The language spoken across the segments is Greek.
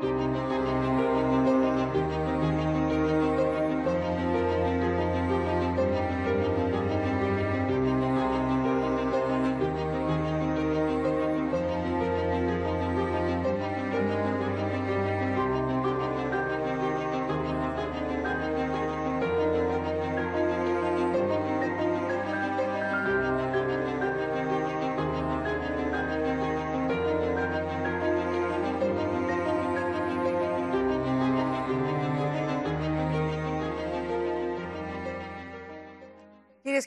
Thank you.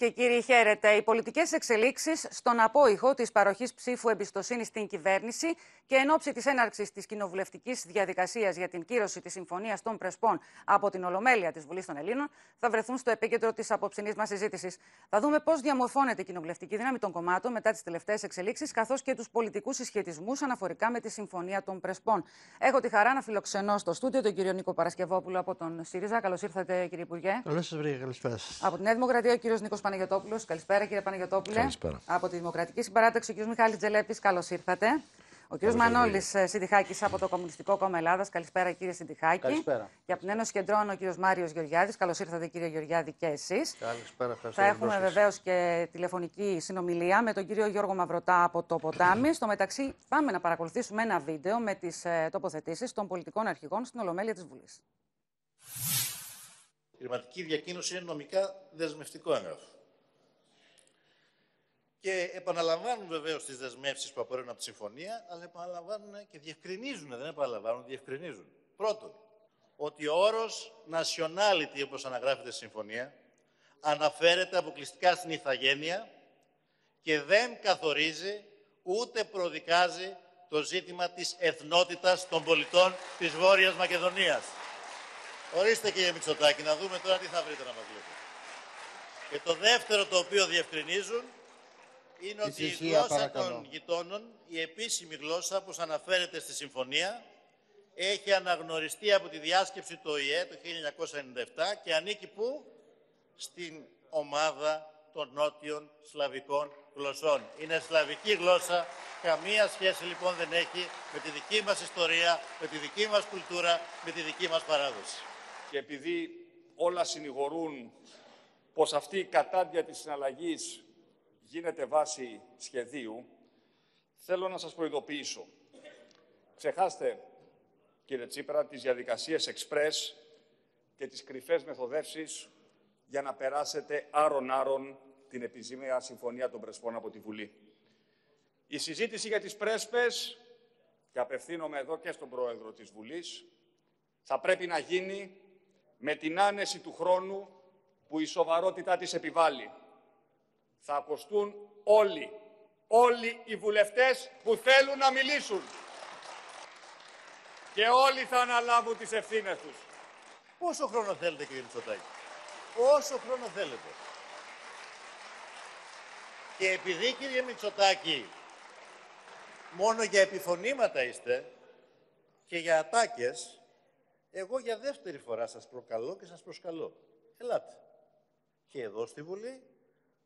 και κύριοι, χαίρετε. Οι πολιτικές εξελίξεις στον απόϊχο της παροχής ψήφου εμπιστοσύνης στην κυβέρνηση και εν ώψη της έναρξης της κοινοβουλευτικής διαδικασίας για την κύρωση της Συμφωνίας των Πρεσπών από την Ολομέλεια της Βουλής των Ελλήνων θα βρεθούν στο επίκεντρο της απόψινή μας συζήτησης. Θα δούμε πώς διαμορφώνεται η κοινοβουλευτική δύναμη των κομμάτων μετά τις τελευταίες εξελίξεις, καθώς και τους πολιτικούς συσχετισμούς αναφορικά με τη Συμφωνία των Πρεσπών. Έχω τη χαρά να φιλοξενώ στο στούντιο τον κύριο Νίκο Παρασκευόπουλο από τον ΣΥΡΙΖΑ. Καλώς ήρθατε, κύριε Υπουργέ. Καλώς σας βρήκα, καλησπέρα Από την Νέα Δημοκρατία, ο κύριος Νίκος Παναγιοτόπουλος. Καλησπέρα, κύριε Παναγιοτόπουλε. Από τη Δημοκρατική Συμπαράταξη, ο κ. Μιχάλης Τζελέπης, Καλώς ήρθατε. Ο κ. Μανώλης ε, Σιντιχάκης από το Κομμουνιστικό Κόμμα Ελλάδας. Καλησπέρα, κύριε Σιντιχάκη. Καλησπέρα. Και από την Ένωση Κεντρών, ο κ. Μάριος Γεωργιάδης. Καλώς ήρθατε, κύριε Γεωργιάδη, και εσείς. Καλησπέρα, ευχαριστώ. Θα έχουμε βεβαίως και τηλεφωνική συνομιλία με τον κύριο Γιώργο Μαυρωτά από το Ποτάμι. Στο μεταξύ, πάμε να παρακολουθήσουμε ένα βίντεο με τις ε, τοποθετήσεις των πολιτικών αρχηγών στην Ολομέλεια της Βουλής. Η χρηματική διακίνηση είναι νομικά δεσμευτικό έγγραφο. Και επαναλαμβάνουν βεβαίως τις δεσμεύσεις που απορρέουν από τη συμφωνία, αλλά επαναλαμβάνουν και διευκρινίζουν, δεν επαναλαμβάνουν, διευκρινίζουν. Πρώτον, ότι ο όρος nationality, όπως αναγράφεται στη συμφωνία, αναφέρεται αποκλειστικά στην ηθαγένεια και δεν καθορίζει ούτε προδικάζει το ζήτημα της εθνότητας των πολιτών της Βόρειας Μακεδονίας. Ορίστε κύριε Μητσοτάκη, να δούμε τώρα τι θα βρείτε να μας λέτε. Και το δεύτερο το οποίο διευκρινίζουν είναι ότι η γλώσσα των γειτόνων, η επίσημη γλώσσα, που αναφέρεται στη Συμφωνία, έχει αναγνωριστεί από τη διάσκεψη του ΟΗΕ το 1997 και ανήκει πού? Στην ομάδα των νότιων σλαβικών γλωσσών. Είναι σλαβική γλώσσα, καμία σχέση λοιπόν δεν έχει με τη δική μας ιστορία, με τη δική μας κουλτούρα, με τη δική μας παράδοση. Και επειδή όλα συνηγορούν πως αυτή η κατάντια της συναλλαγής γίνεται βάση σχεδίου, θέλω να σας προειδοποιήσω. Ξεχάστε, κύριε Τσίπρα, τις διαδικασίες εξπρές και τις κρυφές μεθοδεύσεις για να περάσετε άρον-άρον την επιζήμια συμφωνία των Πρεσπών από τη Βουλή. Η συζήτηση για τις πρέσπες, και απευθύνομαι εδώ και στον Πρόεδρο της Βουλής, θα πρέπει να γίνει με την άνεση του χρόνου που η σοβαρότητά της επιβάλλει θα ακουστούν όλοι, όλοι οι βουλευτές που θέλουν να μιλήσουν. Και όλοι θα αναλάβουν τις ευθύνες τους. Πόσο χρόνο θέλετε κύριε Μητσοτάκη, πόσο χρόνο θέλετε. Και επειδή κύριε Μητσοτάκη μόνο για επιφωνήματα είστε και για ατάκες, εγώ για δεύτερη φορά σας προκαλώ και σας προσκαλώ. Ελάτε. Και εδώ στη Βουλή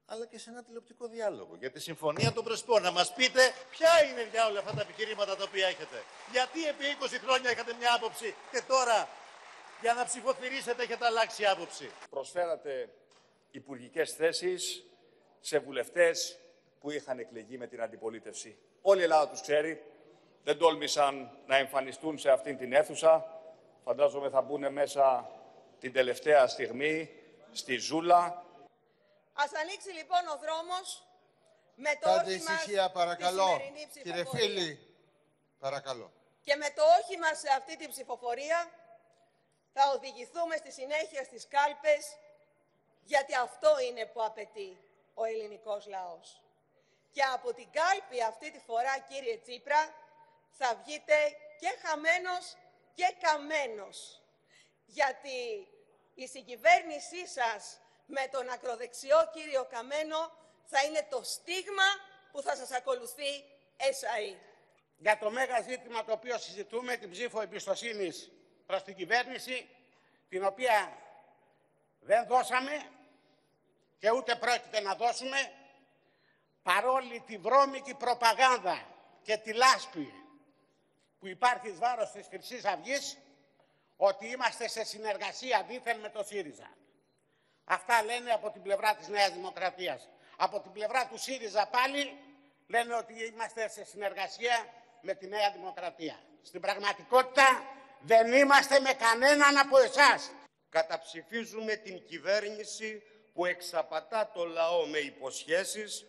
αλλά και σε ένα τηλεοπτικό διάλογο για τη Συμφωνία των Πρεσπών. Να μας πείτε ποια είναι όλα αυτά τα επιχειρήματα τα οποία έχετε. Γιατί επί 20 χρόνια είχατε μια άποψη και τώρα για να ψηφοθυρίσετε έχετε αλλάξει άποψη. Προσφέρατε υπουργικές θέσεις σε βουλευτές που είχαν εκλεγεί με την αντιπολίτευση. Όλη η Ελλάδα τους ξέρει. Δεν τόλμησαν να εμφανιστούν σε αυτήν την αίθουσα. Φαντάζομαι θα μπουν μέσα την τελευταία στιγμή στη Ζούλα Ας ανοίξει λοιπόν ο δρόμος με το όχημα όχι ησυχία, μας παρακαλώ. Κύριε Φίλη, παρακαλώ. Και με το όχι μας σε αυτή την ψηφοφορία θα οδηγηθούμε στη συνέχεια στις κάλπες γιατί αυτό είναι που απαιτεί ο ελληνικός λαός. Και από την κάλπη αυτή τη φορά, κύριε Τσίπρα, θα βγείτε και χαμένος και καμένος. Γιατί η συγκυβέρνησή σας με τον ακροδεξιό κύριο Καμένο θα είναι το στίγμα που θα σας ακολουθεί εσαΐ. Για το μέγα ζήτημα το οποίο συζητούμε, την ψήφο εμπιστοσύνης προς την κυβέρνηση, την οποία δεν δώσαμε και ούτε πρόκειται να δώσουμε, παρόλη τη βρώμικη προπαγάνδα και τη λάσπη που υπάρχει εις βάρος της Χρυσής Αυγής, ότι είμαστε σε συνεργασία δίθεν με το ΣΥΡΙΖΑ. Αυτά λένε από την πλευρά της Νέας Δημοκρατίας. Από την πλευρά του ΣΥΡΙΖΑ πάλι λένε ότι είμαστε σε συνεργασία με τη Νέα Δημοκρατία. Στην πραγματικότητα δεν είμαστε με κανέναν από εσάς. Καταψηφίζουμε την κυβέρνηση που εξαπατά το λαό με υποσχέσεις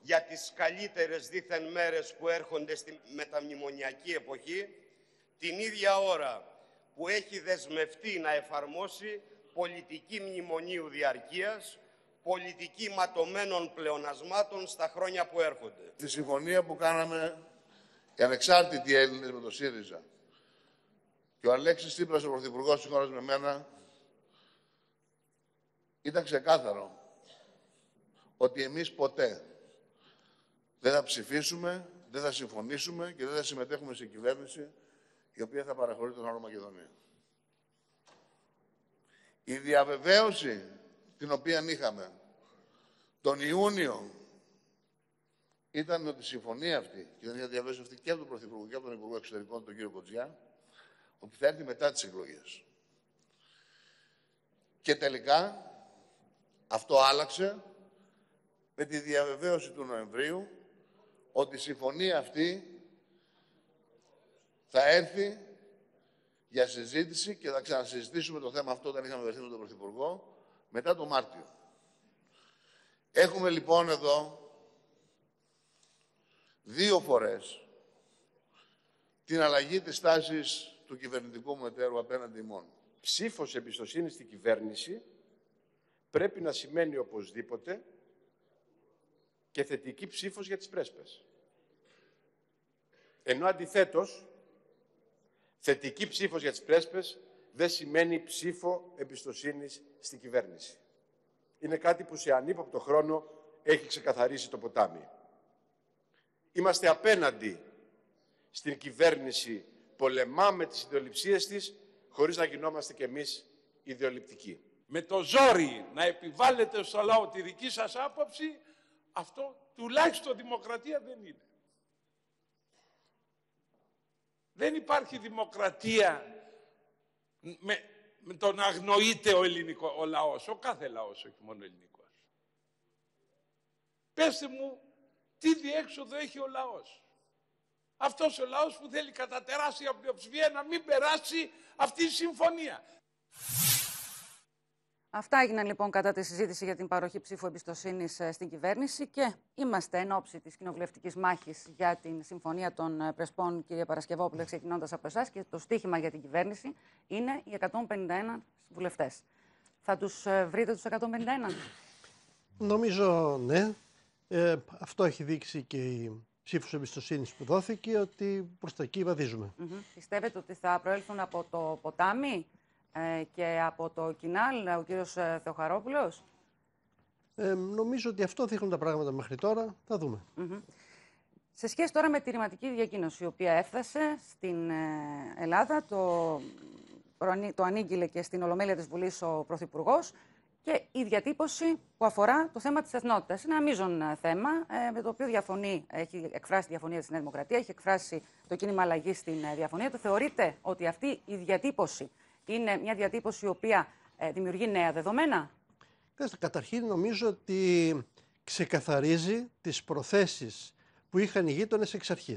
για τις καλύτερες δίθεν μέρες που έρχονται στη μεταμνημονιακή εποχή, την ίδια ώρα που έχει δεσμευτεί να εφαρμόσει πολιτική μνημονίου διαρκείας, πολιτική ματωμένων πλεονασμάτων στα χρόνια που έρχονται. Τη συμφωνία που κάναμε οι ανεξάρτητοι Έλληνες με το ΣΥΡΙΖΑ και ο Αλέξης Τσίπρας, ο Πρωθυπουργός της χώρας με μένα, ήταν ξεκάθαρο ότι εμείς ποτέ δεν θα ψηφίσουμε, δεν θα συμφωνήσουμε και δεν θα συμμετέχουμε σε κυβέρνηση η οποία θα παραχωρεί τον όρο Μακεδονία. Η διαβεβαίωση την οποία είχαμε τον Ιούνιο ήταν ότι η συμφωνία αυτή, και ήταν διαβεβαίωση αυτή και από τον Πρωθυπουργό και από τον Υπουργό Εξωτερικών, τον κύριο Κοτζιά, ότι θα έρθει μετά τις εκλογές. Και τελικά αυτό άλλαξε με τη διαβεβαίωση του Νοεμβρίου ότι η συμφωνία αυτή θα έρθει για συζήτηση και θα ξανασυζητήσουμε το θέμα αυτό όταν είχαμε βρεθεί με τον Πρωθυπουργό μετά τον Μάρτιο. Έχουμε λοιπόν εδώ δύο φορές την αλλαγή της τάσης του κυβερνητικού μου εταίρου απέναντι ημών. Ψήφος εμπιστοσύνης στην κυβέρνηση πρέπει να σημαίνει οπωσδήποτε και θετική ψήφος για τις πρέσπες. Ενώ αντιθέτως, Θετική ψήφος για τις πρέσπες δεν σημαίνει ψήφο εμπιστοσύνης στην κυβέρνηση. Είναι κάτι που σε ανύποπτο χρόνο έχει ξεκαθαρίσει το ποτάμι. Είμαστε απέναντι στην κυβέρνηση, πολεμάμε τις ιδεοληψίες της, χωρίς να γινόμαστε κι εμείς ιδεοληπτικοί. Με το ζόρι να επιβάλλετε στο λαό τη δική σας άποψη, αυτό τουλάχιστον δημοκρατία δεν είναι. Δεν υπάρχει δημοκρατία με, με το να αγνοείται ο ελληνικό ο λαός, ο κάθε λαός, όχι μόνο ο ελληνικός. Πέστε μου τι διέξοδο έχει ο λαός. Αυτός ο λαός που θέλει κατά τεράστια πλειοψηφία να μην περάσει αυτή η συμφωνία. Αυτά έγιναν λοιπόν κατά τη συζήτηση για την παροχή ψήφου εμπιστοσύνης ε, στην κυβέρνηση και είμαστε εν ώψη της κοινοβουλευτικής μάχης για την Συμφωνία των ε, Πρεσπών, κύριε Παρασκευόπουλε, ξεκινώντας από εσάς. Και το στίχημα για την κυβέρνηση είναι οι 151 βουλευτές. Θα τους ε, βρείτε τους 151. Νομίζω ναι. αυτό έχει δείξει και η ψήφος εμπιστοσύνης που δόθηκε ότι προς τα εκεί βαδίζουμε. Πιστεύετε ότι θα προέλθουν από το ποτάμι ε, και από το Κινάλ, ε, ο κύριος ε, Θεοχαρόπουλος. Ε, νομίζω ότι αυτό δείχνουν τα πράγματα μέχρι τώρα. Θα δούμε. Mm Σε σχέση τώρα με τη ρηματική διακίνηση, η οποία έφτασε στην Ελλάδα, το, το ανήγγειλε και στην Ολομέλεια της Βουλής ο Πρωθυπουργός και η διατύπωση που αφορά το θέμα της εθνότητας. Είναι ένα μείζον θέμα με το οποίο διαφωνεί, έχει εκφράσει τη διαφωνία της Νέα Δημοκρατία, έχει εκφράσει το κίνημα αλλαγής στην διαφωνία το θεωρείτε ότι αυτή η διατύπωση είναι μια διατύπωση η οποία ε, δημιουργεί νέα δεδομένα. Ναι, καταρχήν νομίζω ότι ξεκαθαρίζει τις προθέσεις που είχαν οι γείτονες εξ αρχής.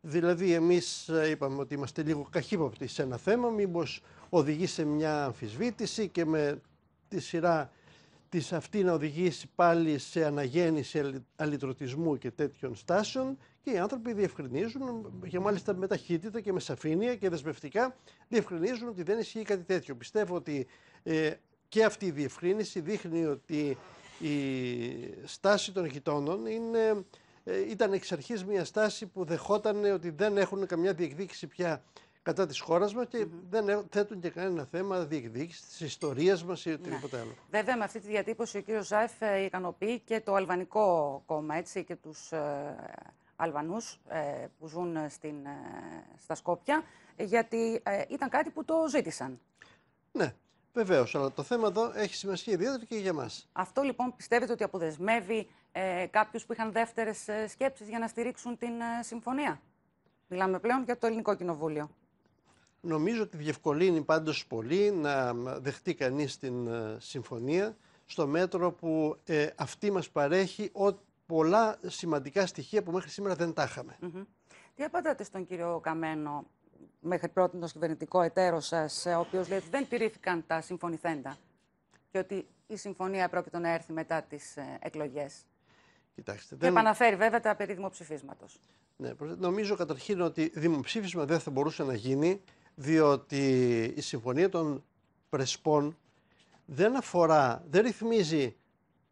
Δηλαδή, εμείς ε, είπαμε ότι είμαστε λίγο καχύποπτοι σε ένα θέμα, μήπως οδηγεί σε μια αμφισβήτηση και με τη σειρά της αυτή να οδηγήσει πάλι σε αναγέννηση αλυτρωτισμού και τέτοιων στάσεων και οι άνθρωποι διευκρινίζουν και μάλιστα με ταχύτητα και με σαφήνεια και δεσμευτικά διευκρινίζουν ότι δεν ισχύει κάτι τέτοιο. Πιστεύω ότι ε, και αυτή η διευκρίνηση δείχνει ότι η στάση των γειτόνων είναι, ε, ήταν εξ αρχής μια στάση που δεχόταν ότι δεν έχουν καμιά διεκδίκηση πια κατά της χώρας μας και δεν θέτουν και κανένα θέμα διεκδίκησης της ιστορίας μας ή ναι. οτιδήποτε άλλο. Βέβαια με αυτή τη διατύπωση ο κύριος Ζάεφ ε, ικανοποιεί και το αλβανικό κόμμα έτσι, και τους ε, Αλβανούς ε, που ζουν ε, στην, ε, στα Σκόπια γιατί ε, ήταν κάτι που το ζήτησαν. Ναι. Βεβαίως, αλλά το θέμα εδώ έχει σημασία ιδιαίτερη και για μας. Αυτό λοιπόν πιστεύετε ότι αποδεσμεύει ε, κάποιους που είχαν δεύτερες σκέψεις για να στηρίξουν την συμφωνία. Μιλάμε πλέον για το ελληνικό κοινοβούλιο. Νομίζω ότι διευκολύνει πάντως πολύ να δεχτεί κανείς την ε, συμφωνία στο μέτρο που ε, αυτή μας παρέχει ό, πολλά σημαντικά στοιχεία που μέχρι σήμερα δεν τα είχαμε. Τι απαντάτε στον κύριο Καμένο μέχρι πρώτη τον κυβερνητικό εταίρο σας, ε, ο οποίος λέει ότι δεν τηρήθηκαν τα συμφωνηθέντα και ότι η συμφωνία πρόκειται να έρθει μετά τις εκλογές. Κοιτάξτε, και δεν... επαναφέρει βέβαια τα περί δημοψηφίσματος. Ναι, νομίζω καταρχήν ότι δημοψήφισμα δεν θα μπορούσε να γίνει διότι η Συμφωνία των Πρεσπών δεν αφορά, δεν ρυθμίζει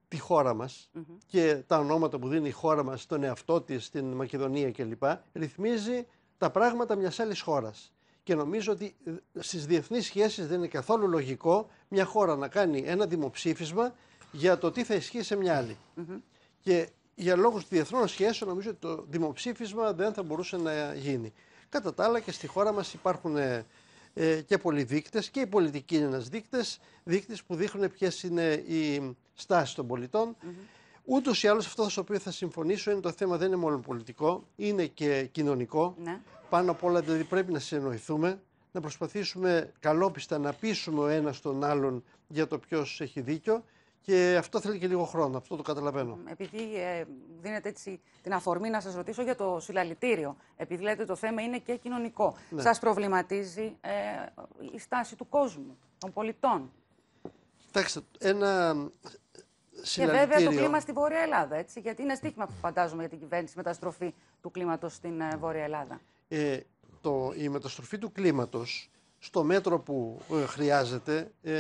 τη χώρα μας και τα ονόματα που δίνει η χώρα μας στον εαυτό της, στην Μακεδονία κλπ. Ρυθμίζει τα πράγματα μιας άλλης χώρας. Και νομίζω ότι ε, στις διεθνείς σχέσεις δεν είναι καθόλου λογικό μια χώρα να κάνει ένα δημοψήφισμα για το τι θα ισχύει σε μια άλλη. Και για λόγους διεθνών σχέσεων νομίζω ότι το δημοψήφισμα δεν θα μπορούσε να γίνει. Κατά τα άλλα και στη χώρα μας υπάρχουν ε, ε, και πολλοί δείκτες και η πολιτική είναι ένας δείκτες, που δείχνουν ποιες είναι οι στάσεις των πολιτών. Mm Ούτως ή άλλως αυτό στο οποίο θα συμφωνήσω είναι το θέμα δεν είναι μόνο πολιτικό, είναι και κοινωνικό. Ναι. Πάνω απ' όλα δηλαδή πρέπει να συνεννοηθούμε, να προσπαθήσουμε καλόπιστα να πείσουμε ο ένας τον άλλον για το ποιος έχει δίκιο και αυτό θέλει και λίγο χρόνο, αυτό το καταλαβαίνω. Επειδή ε, δίνετε έτσι την αφορμή να σας ρωτήσω για το συλλαλητήριο, επειδή λέτε το θέμα είναι και κοινωνικό, ναι. σας προβληματίζει ε, η στάση του κόσμου, των πολιτών. Κοιτάξτε, ένα συλλαλητήριο. Ε, και βέβαια το κλίμα στη Βόρεια Ελλάδα, έτσι, γιατί είναι στίχημα που φαντάζομαι για την κυβέρνηση μεταστροφή του κλίματος στην Βόρεια Ελλάδα. Ε, το, η μεταστροφή του κλίματος στο μέτρο που ε, χρειάζεται ε,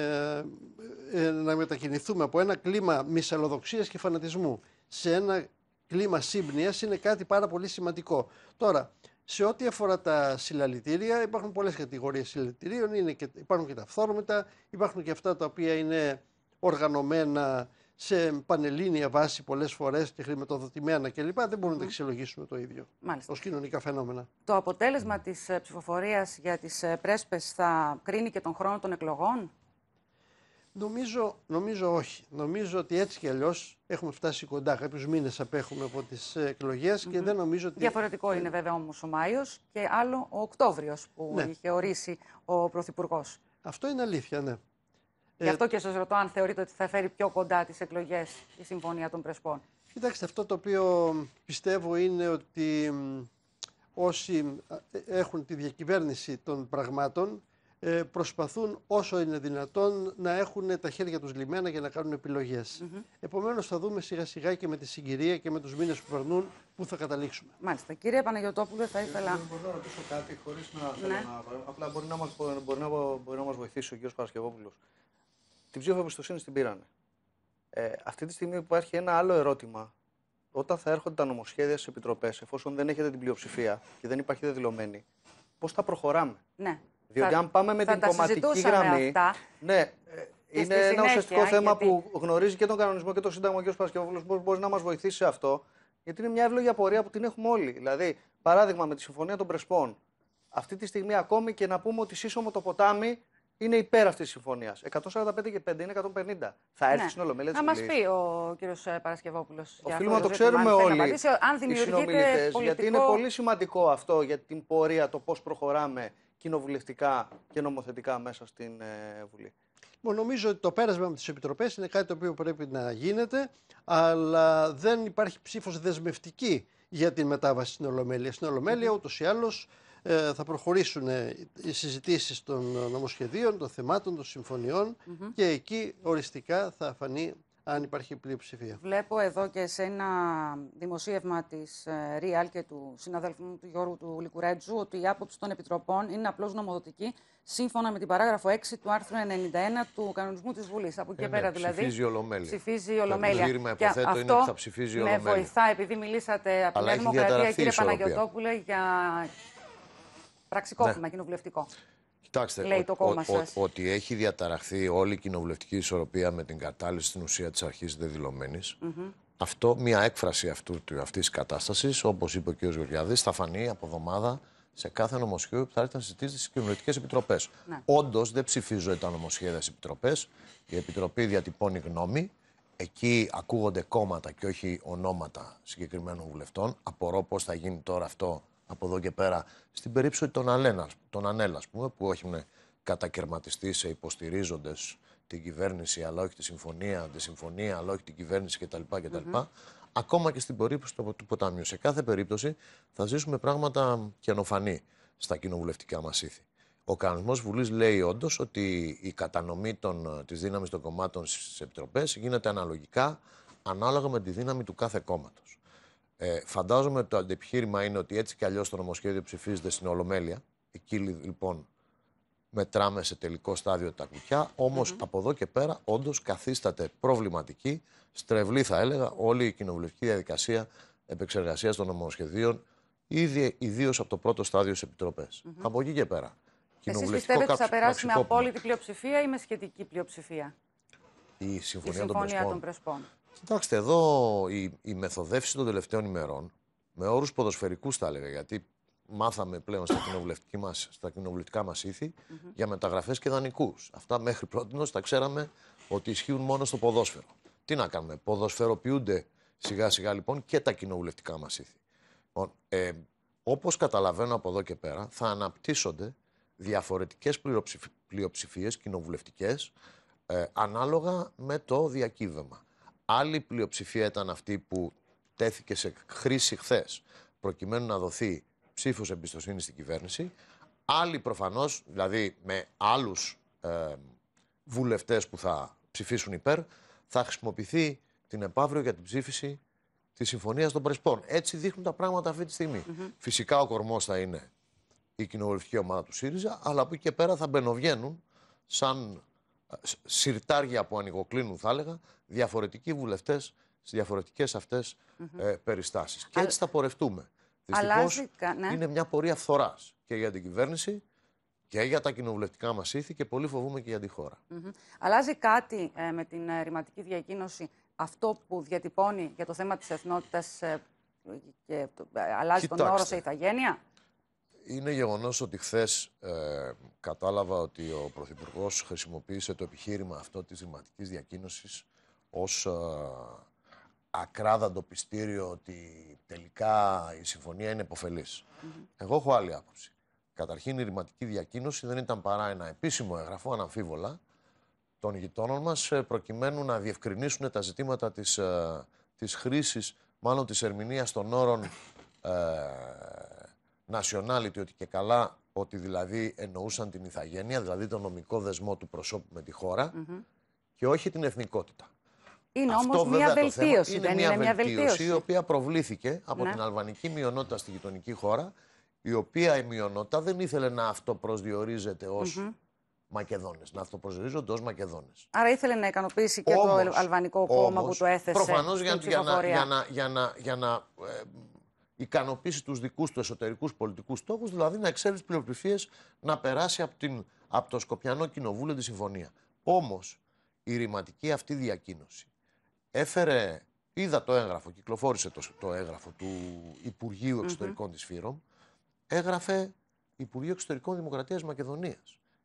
ε, να μετακινηθούμε από ένα κλίμα μυσαλλοδοξίας και φανατισμού σε ένα κλίμα σύμπνοιας είναι κάτι πάρα πολύ σημαντικό. Τώρα, σε ό,τι αφορά τα συλλαλητήρια, υπάρχουν πολλές κατηγορίες συλλαλητηρίων, είναι και, υπάρχουν και τα αυθόρμητα, υπάρχουν και αυτά τα οποία είναι οργανωμένα σε πανελλήνια βάση πολλές φορές και χρηματοδοτημένα κλπ. Δεν μπορούμε να τα αξιολογήσουμε το ίδιο ως κοινωνικά φαινόμενα. Το αποτέλεσμα της ε, ψηφοφορίας για τις ε, πρέσπες θα κρίνει και τον χρόνο των εκλογών. Νομίζω, νομίζω όχι. Νομίζω ότι έτσι κι αλλιώς έχουμε φτάσει κοντά. Κάποιους μήνες απέχουμε από τις ε, εκλογές και δεν νομίζω ότι. Διαφορετικό είναι βέβαια όμως ο Μάιος και άλλο ο Οκτώβριος που ναι. είχε ορίσει ο Πρωθυπουργός. Αυτό είναι αλήθεια, ναι. Ε, Γι' αυτό και σας ρωτώ αν θεωρείτε ότι θα φέρει πιο κοντά τις εκλογές η Συμφωνία των Πρεσπών. Κοιτάξτε, αυτό το οποίο πιστεύω είναι ότι όσοι ε, έχουν τη διακυβέρνηση των πραγμάτων ε, προσπαθούν όσο είναι δυνατόν να έχουν τα χέρια τους λιμένα για να κάνουν επιλογές. Mm -hmm. Επομένως θα δούμε σιγά σιγά και με τη συγκυρία και με τους μήνες που περνούν που θα καταλήξουμε. Μάλιστα. Κύριε Παναγιωτόπουλε θα ήθελα... Μπορώ να ρωτήσω κάτι χωρίς να... Ναι. Θέλω να... Απλά μπορεί να, μας, μπορεί, να, μπορεί να μας βοηθήσει ο κ. Παρασκευόπουλος την ψήφο εμπιστοσύνη την πήρανε. Ε, αυτή τη στιγμή υπάρχει ένα άλλο ερώτημα. Όταν θα έρχονται τα νομοσχέδια στις επιτροπές, εφόσον δεν έχετε την πλειοψηφία και δεν υπάρχει δεδηλωμένη, πώς θα προχωράμε. Ναι. Διότι θα, αν πάμε με την κομματική γραμμή. Αυτά. Ναι, ε, είναι ένα ουσιαστικό ε, γιατί... θέμα που γνωρίζει και τον κανονισμό και το Σύνταγμα και ο Παρασκευόπουλος. πώς μπορεί να μας βοηθήσει σε αυτό. Γιατί είναι μια εύλογη απορία που την έχουμε όλοι. Δηλαδή, παράδειγμα με τη Συμφωνία των Πρεσπών. Αυτή τη στιγμή, ακόμη και να πούμε ότι σύσσωμο το ποτάμι είναι υπέρ αυτής της συμφωνίας. 145 και 5 είναι 150. Θα έρθει ναι. στην Ολομέλεια της Θα μα πει ο κ. Ε, Παρασκευόπουλος. Οφείλουμε να το ξέρουμε όλοι. αν οι γιατί είναι πολύ σημαντικό αυτό για την πορεία, το πώς προχωράμε κοινοβουλευτικά και νομοθετικά μέσα στην ε, Βουλή. Λοιπόν, νομίζω ότι το πέρασμα με τις επιτροπές είναι κάτι το οποίο πρέπει να γίνεται, αλλά δεν υπάρχει ψήφος δεσμευτική για την μετάβαση στην Ολομέλεια. Στην Ολομέλεια, ούτως ή άλλως, ε, θα προχωρήσουν ε, οι συζητήσεις των νομοσχεδίων, των θεμάτων, των συμφωνιών και εκεί οριστικά θα φανεί αν υπάρχει πλειοψηφία. Βλέπω εδώ και σε ένα δημοσίευμα της ε, Real και του συναδέλφου μου του Γιώργου του Λικουρέτζου ότι η άποψη των επιτροπών είναι απλώς νομοδοτική σύμφωνα με την παράγραφο 6 του άρθρου 91 του κανονισμού της Βουλής. Από εκεί ε, ναι, πέρα δηλαδή ψηφίζει Ολομέλεια. Ψηφίζει Και αυτό είναι θα ψηφίζει με βοηθά επειδή μιλήσατε από την Δημοκρατία κύριε Παναγιωτόπουλε για πραξικόπημα ναι. κοινοβουλευτικό. Κοιτάξτε, Λέει το κόμμα ο, ο, ότι έχει διαταραχθεί όλη η κοινοβουλευτική ισορροπία με την κατάλυση στην ουσία της αρχής δεδηλωμενη Mm -hmm. Αυτό, μια έκφραση αυτής της κατάστασης, όπως είπε ο κ. Γεωργιάδης, θα φανεί από εβδομάδα σε κάθε νομοσχέδιο που θα έρθει να συζητήσει στις κοινοβουλευτικές επιτροπές. Ναι. Όντως δεν ψηφίζω τα νομοσχέδια στις επιτροπές. Η Επιτροπή διατυπώνει γνώμη. Εκεί ακούγονται κόμματα και όχι ονόματα συγκεκριμένων βουλευτών. Απορώ πώς θα γίνει τώρα αυτό από εδώ και πέρα. Στην περίπτωση των Αλένα, τον Ανέλα, πούμε, που έχουν κατακαιρματιστεί σε υποστηρίζοντες την κυβέρνηση, αλλά όχι τη συμφωνία, τη συμφωνία, αλλά όχι την κυβέρνηση κτλ. κτλ. Mm-hmm. Ακόμα και στην περίπτωση του ποταμιού. Σε κάθε περίπτωση θα ζήσουμε πράγματα καινοφανή στα κοινοβουλευτικά μας ήθη. Ο κανονισμός Βουλής λέει όντως ότι η κατανομή της δύναμης των κομμάτων στις επιτροπές γίνεται αναλογικά ανάλογα με τη δύναμη του κάθε κόμματος. Ε, φαντάζομαι ότι το αντεπιχείρημα είναι ότι έτσι κι αλλιώς το νομοσχέδιο ψηφίζεται στην Ολομέλεια. Εκεί λοιπόν μετράμε σε τελικό στάδιο τα κουκιά. από εδώ και πέρα, όντως καθίσταται προβληματική, στρεβλή θα έλεγα, όλη η κοινοβουλευτική διαδικασία επεξεργασίας των νομοσχεδίων, ιδίως από το πρώτο στάδιο στις επιτροπε Από εκεί και πέρα. Εσείς πιστεύετε ότι θα περάσει με απόλυτη πλειοψηφία ή με σχετική πλειοψηφία η Συμφωνία, η συμφωνία των, των Πρεσπών. Κοιτάξτε, εδώ η, η μεθοδεύση των τελευταίων ημερών, με όρους ποδοσφαιρικούς θα έλεγα, γιατί μάθαμε πλέον στα, κοινοβουλευτικά μας ήθη mm -hmm. για μεταγραφές και δανεικούς. Αυτά μέχρι πρώτης τα ξέραμε ότι ισχύουν μόνο στο ποδόσφαιρο. Τι να κάνουμε, ποδοσφαιροποιούνται σιγά σιγά λοιπόν και τα κοινοβουλευτικά μας ήθη. Λοιπόν, ε, όπως καταλαβαίνω από εδώ και πέρα, θα αναπτύσσονται διαφορετικές πλειοψηφίες κοινοβουλευτικές, ε, ανάλογα με το διακύβευμα. Άλλη πλειοψηφία ήταν αυτή που τέθηκε σε χρήση χθες προκειμένου να δοθεί ψήφος εμπιστοσύνης στην κυβέρνηση. Άλλοι προφανώς, δηλαδή με άλλους ε, βουλευτές που θα ψηφίσουν υπέρ, θα χρησιμοποιηθεί την επαύριο για την ψήφιση της Συμφωνίας των Πρεσπών. Έτσι δείχνουν τα πράγματα αυτή τη στιγμη Φυσικά ο κορμός θα είναι η κοινοβουλευτική ομάδα του ΣΥΡΙΖΑ, αλλά από εκεί και πέρα θα μπαινοβγαίνουν σαν συρτάρια που ανοιγοκλίνουν, θα έλεγα, διαφορετικοί βουλευτές στις διαφορετικές ε, περιστάσεις. Και έτσι θα πορευτούμε. Ναι. είναι μια πορεία φθοράς και για την κυβέρνηση και για τα κοινοβουλευτικά μας ήθη και πολύ φοβούμε και για τη χωρα Αλλάζει κάτι ε, με την ε, ρηματική διακίνωση αυτό που διατυπώνει για το θέμα της εθνότητας ε, και αλλάζει τον όρος σε ηθαγένεια. Είναι γεγονός ότι χθες ε, κατάλαβα ότι ο Πρωθυπουργός χρησιμοποίησε το επιχείρημα αυτό της δημοτικής διακίνησης ως ε, ακράδαντο πιστήριο ότι τελικά η συμφωνία είναι υποφελής. Εγώ έχω άλλη άποψη. Καταρχήν, η ρηματική διακίνωση δεν ήταν παρά ένα επίσημο έγγραφο, αναμφίβολα, των γειτόνων μας ε, προκειμένου να διευκρινίσουν τα ζητήματα της ε, της μάλλον της ερμηνείας των όρων ε, nationality, ότι και καλά ότι δηλαδή εννοούσαν την ηθαγένεια, δηλαδή τον νομικό δεσμό του προσώπου με τη χωρα και όχι την εθνικότητα. Είναι όμως μια βελτίωση. Είναι, μια, είναι βελτίωση η οποία προβλήθηκε από ναι. την αλβανική μειονότητα στη γειτονική χώρα, η οποία η μειονότητα δεν ήθελε να αυτοπροσδιορίζεται ως mm Μακεδόνες, να αυτοπροσδιορίζονται ως Μακεδόνες. Άρα ήθελε να ικανοποιήσει και το αλβανικό κόμμα που το έθεσε. Προφανώς για, ικανοποιήσει τους δικούς του εσωτερικούς πολιτικούς στόχους, δηλαδή να τι πλειοψηφίες να περάσει από, την, από το Σκοπιανό Κοινοβούλιο τη Συμφωνία. Όμως, η ρηματική αυτή διακοίνωση έφερε, είδα το έγγραφο, κυκλοφόρησε το, το έγγραφο του Υπουργείου Εξωτερικών mm-hmm. της Φύρων, έγραφε Υπουργείο Εξωτερικών Δημοκρατίας Μακεδονίας.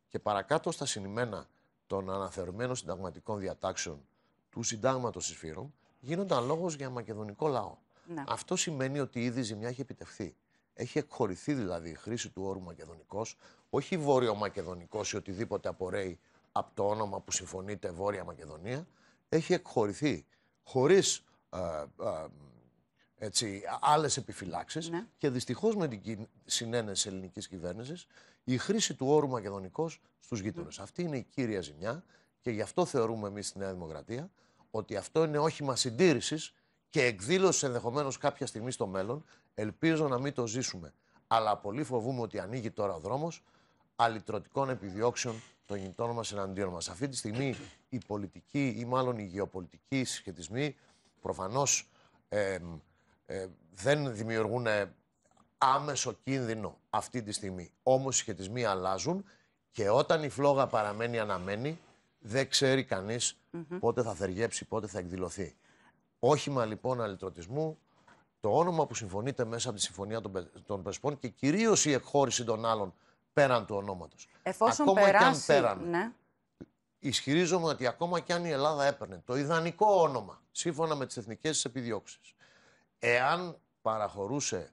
και παρακάτω στα συνημένα των αναθεωρημένων συνταγματικών διατάξεων του συντάγματος της Φύρων, γίνονταν λόγος για μακεδονικό λαό. Ναι. Αυτό σημαίνει ότι ήδη η ζημιά έχει επιτευχθεί. Έχει εκχωρηθεί δηλαδή η χρήση του όρου Μακεδονικός, όχι Βόρειο Μακεδονικός ή οτιδήποτε απορρέει από το όνομα που συμφωνείται Βόρεια Μακεδονία. Έχει εκχωρηθεί χωρίς ε, ε, άλλες ναι. και δυστυχώς με την συνένεση ελληνικής κυβέρνησης, η χρήση του όρου Μακεδονικός στους ναι. γείτονες. Αυτή είναι η κύρια ζημιά και γι' αυτό θεωρούμε εμείς στη Νέα Δημοκρατία ότι αυτό είναι όχημα συντήρησης και εκδήλωση ενδεχομένως κάποια στιγμή στο μέλλον. Ελπίζω να μην το ζήσουμε. Αλλά πολύ φοβούμαι ότι ανοίγει τώρα ο δρόμος αλυτρωτικών επιδιώξεων των γειτόνων μας εναντίον μας. Αυτή τη στιγμή η πολιτική ή μάλλον οι γεωπολιτικοί συσχετισμοί προφανώ ε, δεν δημιουργούν άμεσο κίνδυνο αυτή τη στιγμή. Όμως οι σχετισμοί αλλάζουν και όταν η φλόγα παραμένει αναμένη, δεν ξέρει πότε θα θεργέψει, πότε θα εκδηλωθεί. Όχημα λοιπόν αλυτρωτισμού, το όνομα που συμφωνείται μέσα από τη συμφωνία των, των Πρεσπών και κυρίως η εκχώρηση των άλλων πέραν του ονόματος. Εφόσον ακόμα περάσει, και αν πέραν, ναι. Ισχυρίζομαι ότι ακόμα και αν η Ελλάδα έπαιρνε το ιδανικό όνομα σύμφωνα με τις εθνικές της επιδιώξεις, εάν παραχωρούσε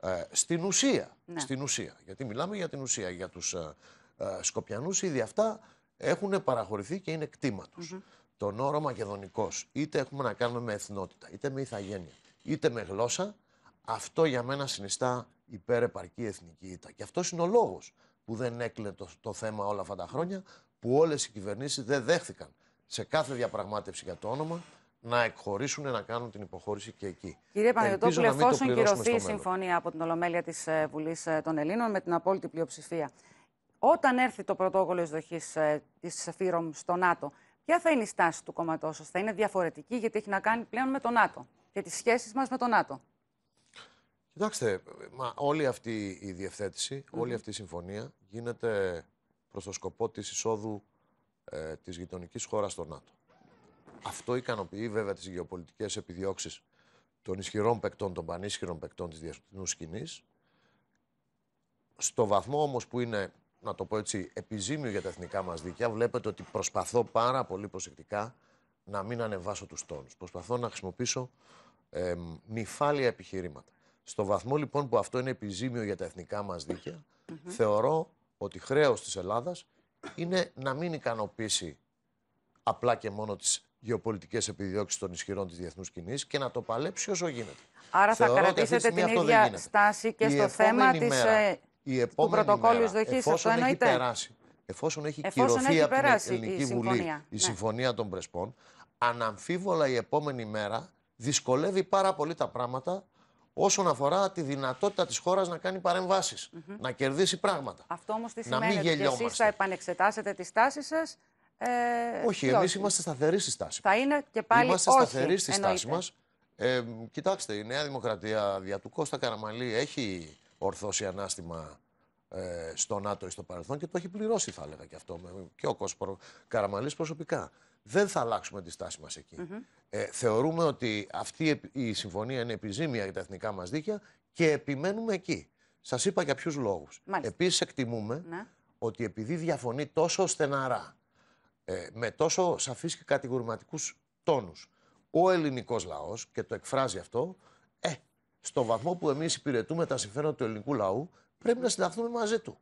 ε, στην ουσία. Ναι. Στην ουσία. Γιατί μιλάμε για την ουσία. Για τους ε, ε, Σκοπιανούς ήδη αυτά έχουν παραχωρηθεί και είναι κτήμα τους τον όρο Μακεδονικός, είτε έχουμε να κάνουμε με εθνότητα, είτε με ηθαγένεια, είτε με γλώσσα, αυτό για μένα συνιστά υπερεπαρκή εθνική ήττα. Και αυτός είναι ο λόγος που δεν έκλαινε το, θέμα όλα αυτά τα χρόνια, που όλες οι κυβερνήσεις δεν δέχθηκαν σε κάθε διαπραγμάτευση για το όνομα να εκχωρήσουν να κάνουν την υποχώρηση και εκεί. Κύριε Παναγιώτοπουλε, εφόσον κυρωθεί η συμφωνία από την Ολομέλεια της ε, Βουλής ε, των Ελλήνων με την απόλυτη πλειοψηφία, όταν έρθει το πρωτόκολλο εισδοχής ε, της ΦΥΡΟΜ στο ΝΑΤΟ, Ποια θα είναι η στάση του κόμματός σας, θα είναι διαφορετική, γιατί έχει να κάνει πλέον με τον ΝΑΤΟ και τις σχέσεις μας με τον ΝΑΤΟ. Κοιτάξτε, μα όλη αυτή η διευθέτηση, όλη αυτή η συμφωνία γίνεται προς το σκοπό της εισόδου ε, της γειτονικής χώρας στο ΝΑΤΟ. Αυτό ικανοποιεί βέβαια τις γεωπολιτικές επιδιώξεις των ισχυρών παικτών, των πανίσχυρων παικτών της διεθνούς κοινή. Στο βαθμό όμως που είναι να το πω έτσι, επιζήμιο για τα εθνικά μας δίκαια. Βλέπετε ότι προσπαθώ πάρα πολύ προσεκτικά να μην ανεβάσω τους τόνους. Προσπαθώ να χρησιμοποιήσω ε, νυφάλια επιχειρήματα. Στο βαθμό λοιπόν που αυτό είναι επιζήμιο για τα εθνικά μας δικαια θεωρώ ότι χρέος της Ελλάδας είναι να μην ικανοποιήσει απλά και μόνο τις γεωπολιτικές επιδιώξεις των ισχυρών της διεθνούς κοινής και να το παλέψει όσο γίνεται. Άρα θα κρατήσετε την ίδια στάση και στο θέμα τη η επόμενη μέρα, πρωτοκόλλου εισδοχή, Περάσει, εφόσον έχει εφόσον κυρωθεί έχει από την Ελληνική η Βουλή συμφωνία. η ναι. Συμφωνία των Πρεσπών, αναμφίβολα η επόμενη μέρα δυσκολεύει πάρα πολύ τα πράγματα όσον αφορά τη δυνατότητα της χώρας να κάνει παρεμβάσεις, mm -hmm. να κερδίσει πράγματα. Αυτό όμως τι σημαίνει ότι εσείς θα επανεξετάσετε τη στάση σας. Ε, όχι, εμείς είμαστε σταθεροί στη στάση. Θα είναι και πάλι Είμαστε όχι, σταθεροί στη εννοείται. στάση μας. Ε, κοιτάξτε, η Νέα Δημοκρατία δια του Κώστα Καραμαλή έχει ορθώσει ανάστημα στον ε, στο ΝΑΤΟ ή στο παρελθόν και το έχει πληρώσει, θα έλεγα και αυτό, και ο Κόσπορο Καραμαλής προσωπικά. Δεν θα αλλάξουμε τη στάση μας εκει Ε, θεωρούμε ότι αυτή η συμφωνία είναι επιζήμια για τα εθνικά μας δίκαια και επιμένουμε εκεί. Σας είπα για ποιους λόγους. Επίση Επίσης εκτιμούμε ναι. ότι επειδή διαφωνεί τόσο στεναρά, ε, με τόσο σαφείς και κατηγορηματικούς τόνους, ο ελληνικός λαός και το εκφράζει αυτό, στο βαθμό που εμείς υπηρετούμε τα συμφέροντα του ελληνικού λαού, πρέπει να συνταχθούμε μαζί του.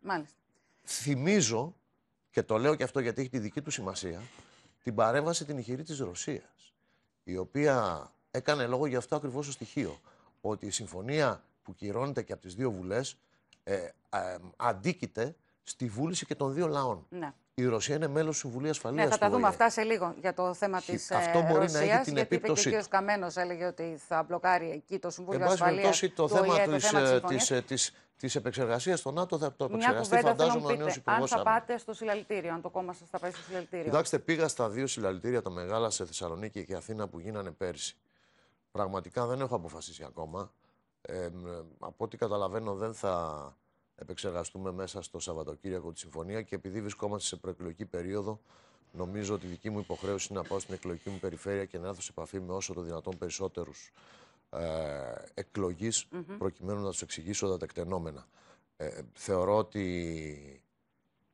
Μάλιστα. Θυμίζω, και το λέω και αυτό γιατί έχει τη δική του σημασία, την παρέμβαση την ηχηρή της Ρωσίας, η οποία έκανε λόγο για αυτό ακριβώς το στοιχείο. Ότι η συμφωνία που κυρώνεται και από τις δύο βουλές ε, ε, αντίκειται στη βούληση και των δύο λαών. Ναι η Ρωσία είναι μέλος του Συμβουλίου Ασφαλείας. Ναι, θα τα δούμε αυτά σε λίγο για το θέμα τη Ρωσία. Ε, αυτό μπορεί Ρωσίας, να έχει την γιατί επίπτωση. ο κ. Καμένος έλεγε ότι θα μπλοκάρει εκεί το Συμβούλιο Ασφαλεία. Εν το θέμα τη ε, ε, επεξεργασίας στο ΝΑΤΟ θα το επεξεργαστεί. Φαντάζομαι ο νέος υπουργό. Αν θα πάτε στο συλλαλητήριο, αν το κόμμα σας θα πάει στο συλλαλητήριο. Κοιτάξτε, πήγα στα δύο συλλαλητήρια, τα μεγάλα σε Θεσσαλονίκη και Αθήνα που γίνανε πέρσι. Πραγματικά δεν έχω αποφασίσει ακόμα. Ε, από ό,τι καταλαβαίνω δεν θα επεξεργαστούμε μέσα στο Σαββατοκύριακο τη συμφωνία και επειδή βρισκόμαστε σε προεκλογική περίοδο, νομίζω ότι η δική μου υποχρέωση είναι να πάω στην εκλογική μου περιφέρεια και να έρθω σε επαφή με όσο το δυνατόν περισσότερους ε, εκλογή, προκειμένου να τους εξηγήσω τα τεκτενόμενα. Ε, θεωρώ ότι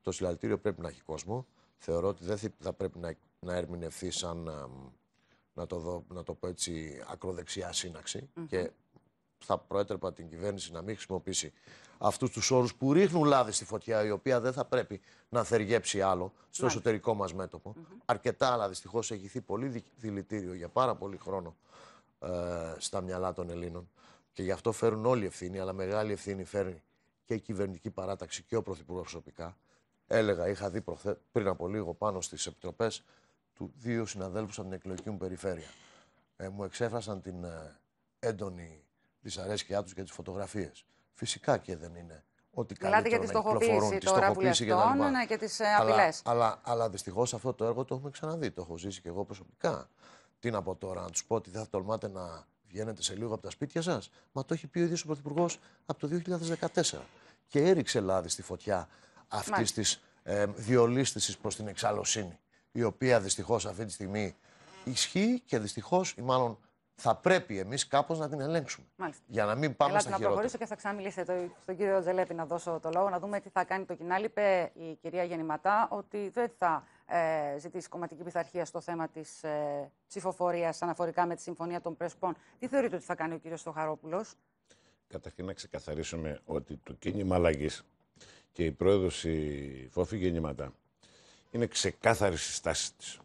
το συλλαλητήριο πρέπει να έχει κόσμο. Θεωρώ ότι δεν θα πρέπει να, να ερμηνευθεί σαν ε, να, το να το πω έτσι ακροδεξιά σύναξη. Και θα προέτρεπα την κυβέρνηση να μην χρησιμοποιήσει αυτούς τους όρους που ρίχνουν λάδι στη φωτιά, η οποία δεν θα πρέπει να θεργέψει άλλο στο ναι. εσωτερικό μας μέτωπο. Mm-hmm. Αρκετά, αλλά δυστυχώς έχει θεί πολύ δηλητήριο για πάρα πολύ χρόνο ε, στα μυαλά των Ελλήνων. Και γι' αυτό φέρουν όλοι ευθύνη, αλλά μεγάλη ευθύνη φέρνει και η κυβερνητική παράταξη και ο Πρωθυπουργός προσωπικά. Έλεγα, είχα δει πριν από λίγο πάνω στις επιτροπές του δύο συναδέλφους από την εκλογική μου περιφέρεια. Ε, μου εξέφρασαν την ε, έντονη δυσαρέσκειά του για τις φωτογραφίες. Φυσικά και δεν είναι ότι Μιλάτε για τη στοχοποίηση τώρα βουλευτών και, ναι, και τις ε, απειλές. Αλλά, αλλά, αλλά δυστυχώς αυτό το έργο το έχουμε ξαναδεί. Το έχω ζήσει και εγώ προσωπικά. Τι να πω τώρα, να τους πω ότι δεν θα τολμάτε να βγαίνετε σε λίγο από τα σπίτια σας. Μα το έχει πει ο ίδιος ο Πρωθυπουργός από το 2014. Και έριξε λάδι στη φωτιά αυτής τη ε, προς την εξαλωσύνη, η οποία δυστυχώς αυτή τη στιγμή ισχύει και δυστυχώς, ή μάλλον θα πρέπει εμείς κάπως να την ελέγξουμε. Για να μην πάμε Ελάτε στα να Να προχωρήσω και θα ξαναμιλήσετε το, στον κύριο Τζελέπη να δώσω το λόγο, να δούμε τι θα κάνει το κοινά Είπε η κυρία Γεννηματά ότι δεν θα ε, ζητήσει κομματική πειθαρχία στο θέμα της ε, ψηφοφορίας αναφορικά με τη συμφωνία των Πρεσπών. Τι θεωρείτε ότι θα κάνει ο κύριος Στοχαρόπουλο. Καταρχήν να ξεκαθαρίσουμε ότι το κίνημα αλλαγής και η πρόεδρος η Φόφη Γεννηματά είναι ξεκάθαρη στη στάση τη.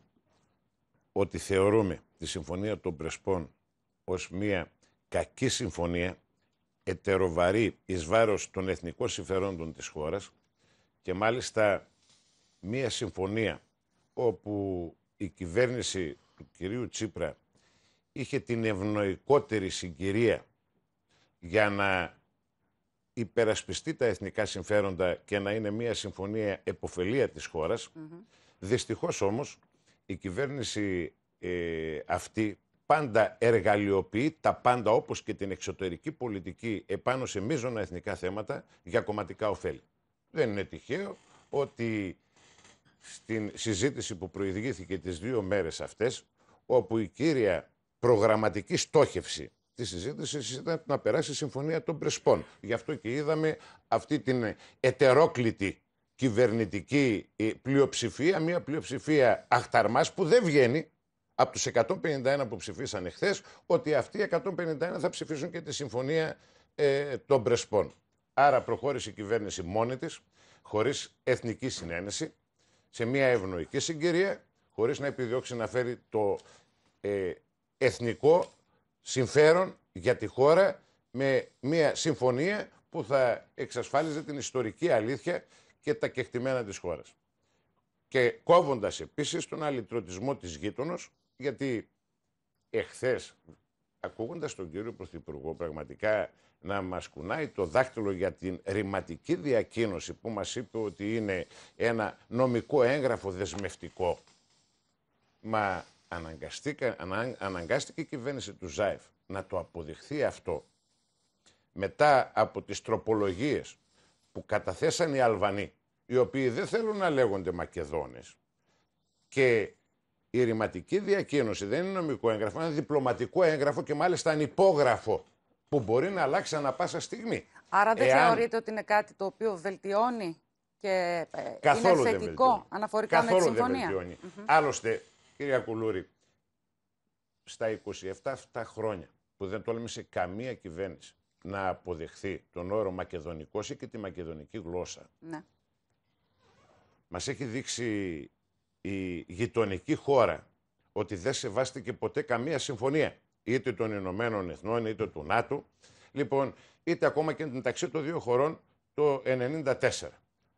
Ότι θεωρούμε τη συμφωνία των Πρεσπών ως μια κακή συμφωνία ετεροβαρή εις βάρος των εθνικών συμφερόντων της χώρας και μάλιστα μια συμφωνία όπου η κυβέρνηση του κυρίου Τσίπρα είχε την ευνοϊκότερη συγκυρία για να υπερασπιστεί τα εθνικά συμφέροντα και να είναι μια συμφωνία εποφελία της χώρας. Mm -hmm. Δυστυχώς όμως η κυβέρνηση ε, αυτή πάντα εργαλειοποιεί τα πάντα όπως και την εξωτερική πολιτική επάνω σε μείζωνα εθνικά θέματα για κομματικά ωφέλη. Δεν είναι τυχαίο ότι στην συζήτηση που προηγήθηκε τις δύο μέρες αυτές, όπου η κύρια προγραμματική στόχευση της συζήτησης ήταν να περάσει η συμφωνία των Πρεσπών. Γι' αυτό και είδαμε αυτή την ετερόκλητη κυβερνητική ε, πλειοψηφία, μια πλειοψηφία αχταρμάς που δεν βγαίνει από τους 151 που ψηφίσανε εχθές ότι αυτοί οι 151 θα ψηφίσουν και τη συμφωνία ε, των Πρεσπών. Άρα προχώρησε η κυβέρνηση μόνη της, χωρίς εθνική συνένεση, σε μια ευνοϊκή συγκυρία, χωρίς να επιδιώξει να φέρει το ε, εθνικό συμφέρον για τη χώρα με μια συμφωνία που θα εξασφάλιζε την ιστορική αλήθεια και τα κεκτημένα της χώρας. Και κόβοντας επίσης τον αλυτρωτισμό της γείτονος, γιατί εχθές ακούγοντας τον κύριο Πρωθυπουργό πραγματικά να μας κουνάει το δάχτυλο για την ρηματική διακίνωση που μας είπε ότι είναι ένα νομικό έγγραφο δεσμευτικό. Μα αναγκαστήκα, ανα, αναγκάστηκε η κυβέρνηση του Ζάεφ να το αποδειχθεί αυτό μετά από τις τροπολογίες που καταθέσαν οι Αλβανοί, οι οποίοι δεν θέλουν να λέγονται Μακεδόνες και η ρηματική διακίνωση δεν είναι νομικό έγγραφο, είναι διπλωματικό έγγραφο και μάλιστα ανυπόγραφο που μπορεί να αλλάξει ανα πάσα στιγμή. Άρα δεν Εάν... θεωρείτε ότι είναι κάτι το οποίο βελτιώνει και ε, Καθόλου είναι θετικό αναφορικά Καθόλου με τη συμφωνία. βελτιώνει. Άλλωστε, κυρία Κουλούρη, στα 27 αυτά χρόνια που δεν τόλμησε καμία κυβέρνηση να αποδεχθεί τον όρο μακεδονικός ή και τη μακεδονική γλώσσα. Ναι. Μας έχει δείξει η γειτονική χώρα ότι δεν σεβάστηκε ποτέ καμία συμφωνία, είτε των Ηνωμένων Εθνών είτε του ΝΑΤΟ, λοιπόν, είτε ακόμα και μεταξύ των δύο χωρών το 1994.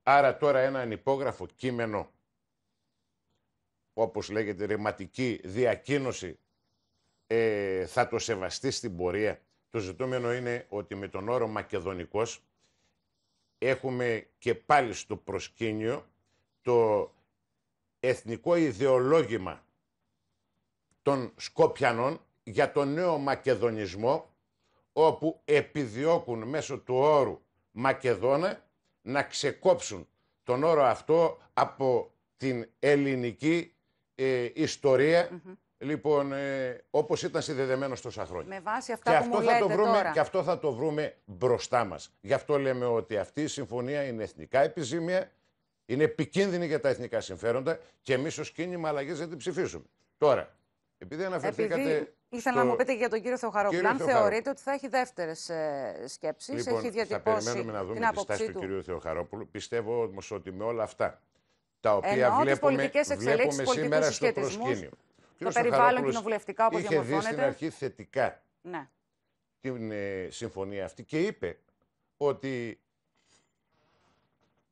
Άρα τώρα ένα ανυπόγραφο κείμενο, όπως λέγεται ρηματική διακίνωση, ε, θα το σεβαστεί στην πορεία. Το ζητούμενο είναι ότι με τον όρο Μακεδονικός έχουμε και πάλι στο προσκήνιο το εθνικό ιδεολόγημα των Σκόπιανων για τον νέο Μακεδονισμό όπου επιδιώκουν μέσω του όρου Μακεδόνα να ξεκόψουν τον όρο αυτό από την ελληνική ε, ιστορια Λοιπόν, ε, όπως ήταν συνδεδεμένος στο χρόνια. Με βάση αυτά και που αυτό μου θα το βρούμε, Και αυτό θα το βρούμε μπροστά μας. Γι' αυτό λέμε ότι αυτή η συμφωνία είναι εθνικά επιζήμια είναι επικίνδυνη για τα εθνικά συμφέροντα και εμείς ως κίνημα αλλαγής δεν την ψηφίσουμε. Τώρα, επειδή αναφερθήκατε. Επειδή ήθελα να μου πείτε για τον κύριο Θεοχαροπλάν, αν θεωρείτε ότι θα έχει δεύτερες σκέψεις. Λοιπόν, έχει διατυπώσει. Θα περιμένουμε να δούμε τη στάση του, του κυρίου Θεοχαρόπουλου. Πιστεύω όμως ότι με όλα αυτά τα οποία Ενώ, βλέπουμε, βλέπουμε σήμερα στο προσκήνιο. Το περιβάλλον κοινοβουλευτικά, όπως διαμορφώνεται. Είχε δει στην αρχή θετικά ναι. την ε, συμφωνία αυτή και είπε ότι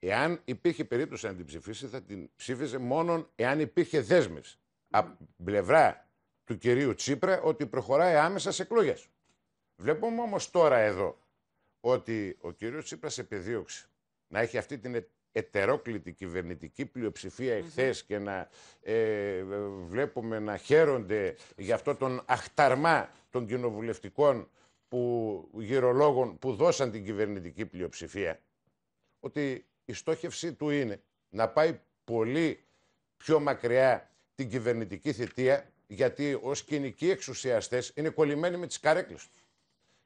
Εάν υπήρχε περίπτωση να την ψηφίσει, θα την ψήφιζε μόνον εάν υπήρχε δέσμευση από πλευρά του κυρίου Τσίπρα ότι προχωράει άμεσα σε εκλογές. Βλέπουμε όμως τώρα εδώ ότι ο κύριος Τσίπρας επιδίωξε να έχει αυτή την ετερόκλητη κυβερνητική πλειοψηφία και να ε, βλέπουμε να χαίρονται για αυτό τον αχταρμά των κοινοβουλευτικών που, γυρολόγων που δώσαν την κυβερνητική πλειοψηφία. Ότι η στόχευσή του είναι να πάει πολύ πιο μακριά την κυβερνητική θητεία, γιατί ως κοινικοί εξουσιαστές είναι κολλημένοι με τις καρέκλες τους.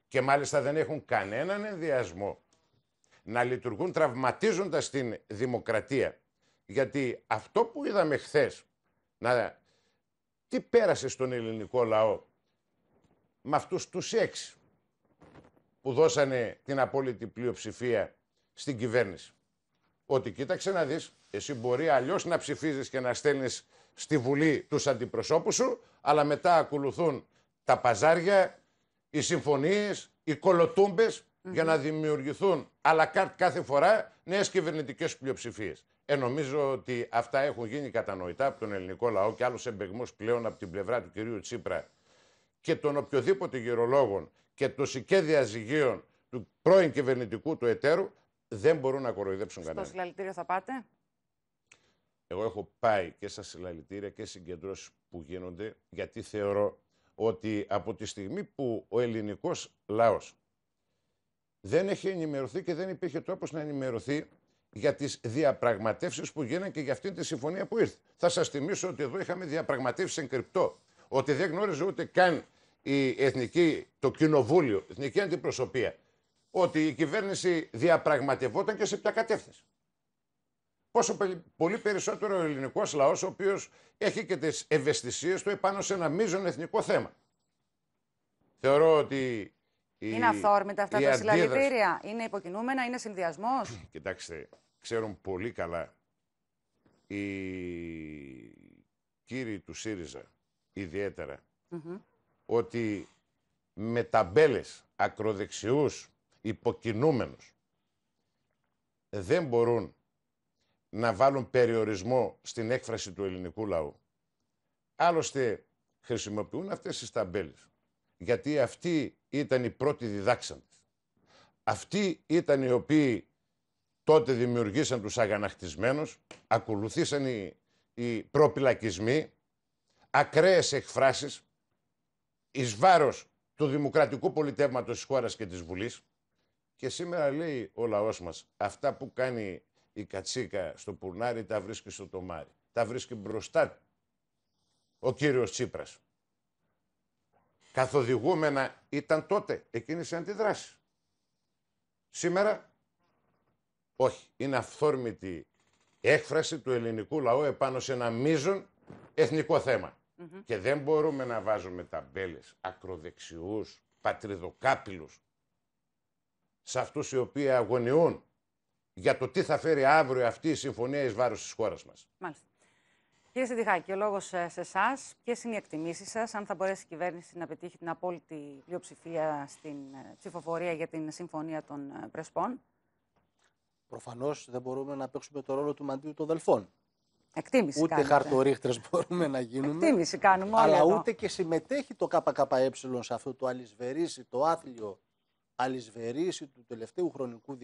Και μάλιστα δεν έχουν κανέναν ενδιασμό να λειτουργούν τραυματίζοντας την δημοκρατία. Γιατί αυτό που είδαμε χθες, να... τι πέρασε στον ελληνικό λαό με αυτούς τους έξι που δώσανε την απόλυτη πλειοψηφία στην κυβέρνηση ότι κοίταξε να δεις, εσύ μπορεί αλλιώς να ψηφίζεις και να στέλνεις στη Βουλή τους αντιπροσώπους σου, αλλά μετά ακολουθούν τα παζάρια, οι συμφωνίες, οι κολοτουμπες για να δημιουργηθούν αλλά κάθε φορά νέες κυβερνητικές πλειοψηφίες. Ε, νομίζω ότι αυτά έχουν γίνει κατανοητά από τον ελληνικό λαό και άλλους εμπεγμός πλέον από την πλευρά του κυρίου Τσίπρα και των οποιοδήποτε γερολόγων και των συγκέδια διαζυγίων του πρώην κυβερνητικού του εταίρου δεν μπορούν να κοροϊδέψουν κανέναν. Στο συλλαλητήριο θα πάτε. Εγώ έχω πάει και στα συλλαλητήρια και συγκεντρώσεις που γίνονται, γιατί θεωρώ ότι από τη στιγμή που ο ελληνικός λαός δεν έχει ενημερωθεί και δεν υπήρχε τρόπος να ενημερωθεί για τις διαπραγματεύσεις που γίνανε και για αυτή τη συμφωνία που ήρθε. Θα σας θυμίσω ότι εδώ είχαμε διαπραγματεύσεις εν κρυπτό, ότι δεν γνώριζε ούτε καν η εθνική, το κοινοβούλιο, η εθνική αντιπροσωπεία, ότι η κυβέρνηση διαπραγματευόταν και σε ποια κατεύθυνση. Πόσο πολύ περισσότερο ο ελληνικός λαός, ο οποίος έχει και τις ευαισθησίες του επάνω σε ένα μείζον εθνικό θέμα. Θεωρώ ότι. είναι αυθόρμητα αυτά τα συλλαλητήρια, είναι υποκινούμενα, είναι συνδυασμός. Κοιτάξτε, ξέρουν πολύ καλά οι κύριοι του ΣΥΡΙΖΑ ιδιαιτερα ότι με ταμπέλες ακροδεξιούς υποκινούμενος δεν μπορούν να βάλουν περιορισμό στην έκφραση του ελληνικού λαού. Άλλωστε χρησιμοποιούν αυτές τις ταμπέλες. Γιατί αυτοί ήταν οι πρώτοι διδάξαντες. Αυτοί ήταν οι οποίοι τότε δημιουργήσαν τους αγαναχτισμένους ακολουθήσαν οι, οι προπυλακισμοί, ακραίες εκφράσεις, εις βάρος του δημοκρατικού πολιτεύματος της χώρας και της Βουλής. Και σήμερα λέει ο λαός μας, αυτά που κάνει η κατσίκα στο πουρνάρι τα βρίσκει στο τομάρι. Τα βρίσκει μπροστά ο κύριος Τσίπρας. Καθοδηγούμενα ήταν τότε εκείνη η αντιδράση. Σήμερα, όχι. Είναι αυθόρμητη έκφραση του ελληνικού λαού επάνω σε ένα μείζον εθνικό Και δεν μπορούμε να βάζουμε ταμπέλες, ακροδεξιούς, πατριδοκάπηλους, σε αυτούς οι οποίοι αγωνιούν για το τι θα φέρει αύριο αυτή η συμφωνία εις βάρος της χώρας μας. Μάλιστα. Κύριε Σιντιχάκη, ο λόγος ε, σε εσάς. Ποιες είναι οι εκτιμήσεις σας, αν θα μπορέσει η κυβέρνηση να πετύχει την απόλυτη πλειοψηφία στην ε, ψηφοφορία για την Συμφωνία των ε, Πρεσπών. Προφανώς δεν μπορούμε να παίξουμε το ρόλο του μαντίου των δελφών. Εκτίμηση ούτε χαρτορίχτρες μπορούμε να γίνουμε. Εκτίμηση κάνουμε Αλλά ούτε και συμμετέχει το ΚΚΕ σε αυτό το αλυσβερίσι, το άθλιο αλυσβερήση του τελευταίου χρονικού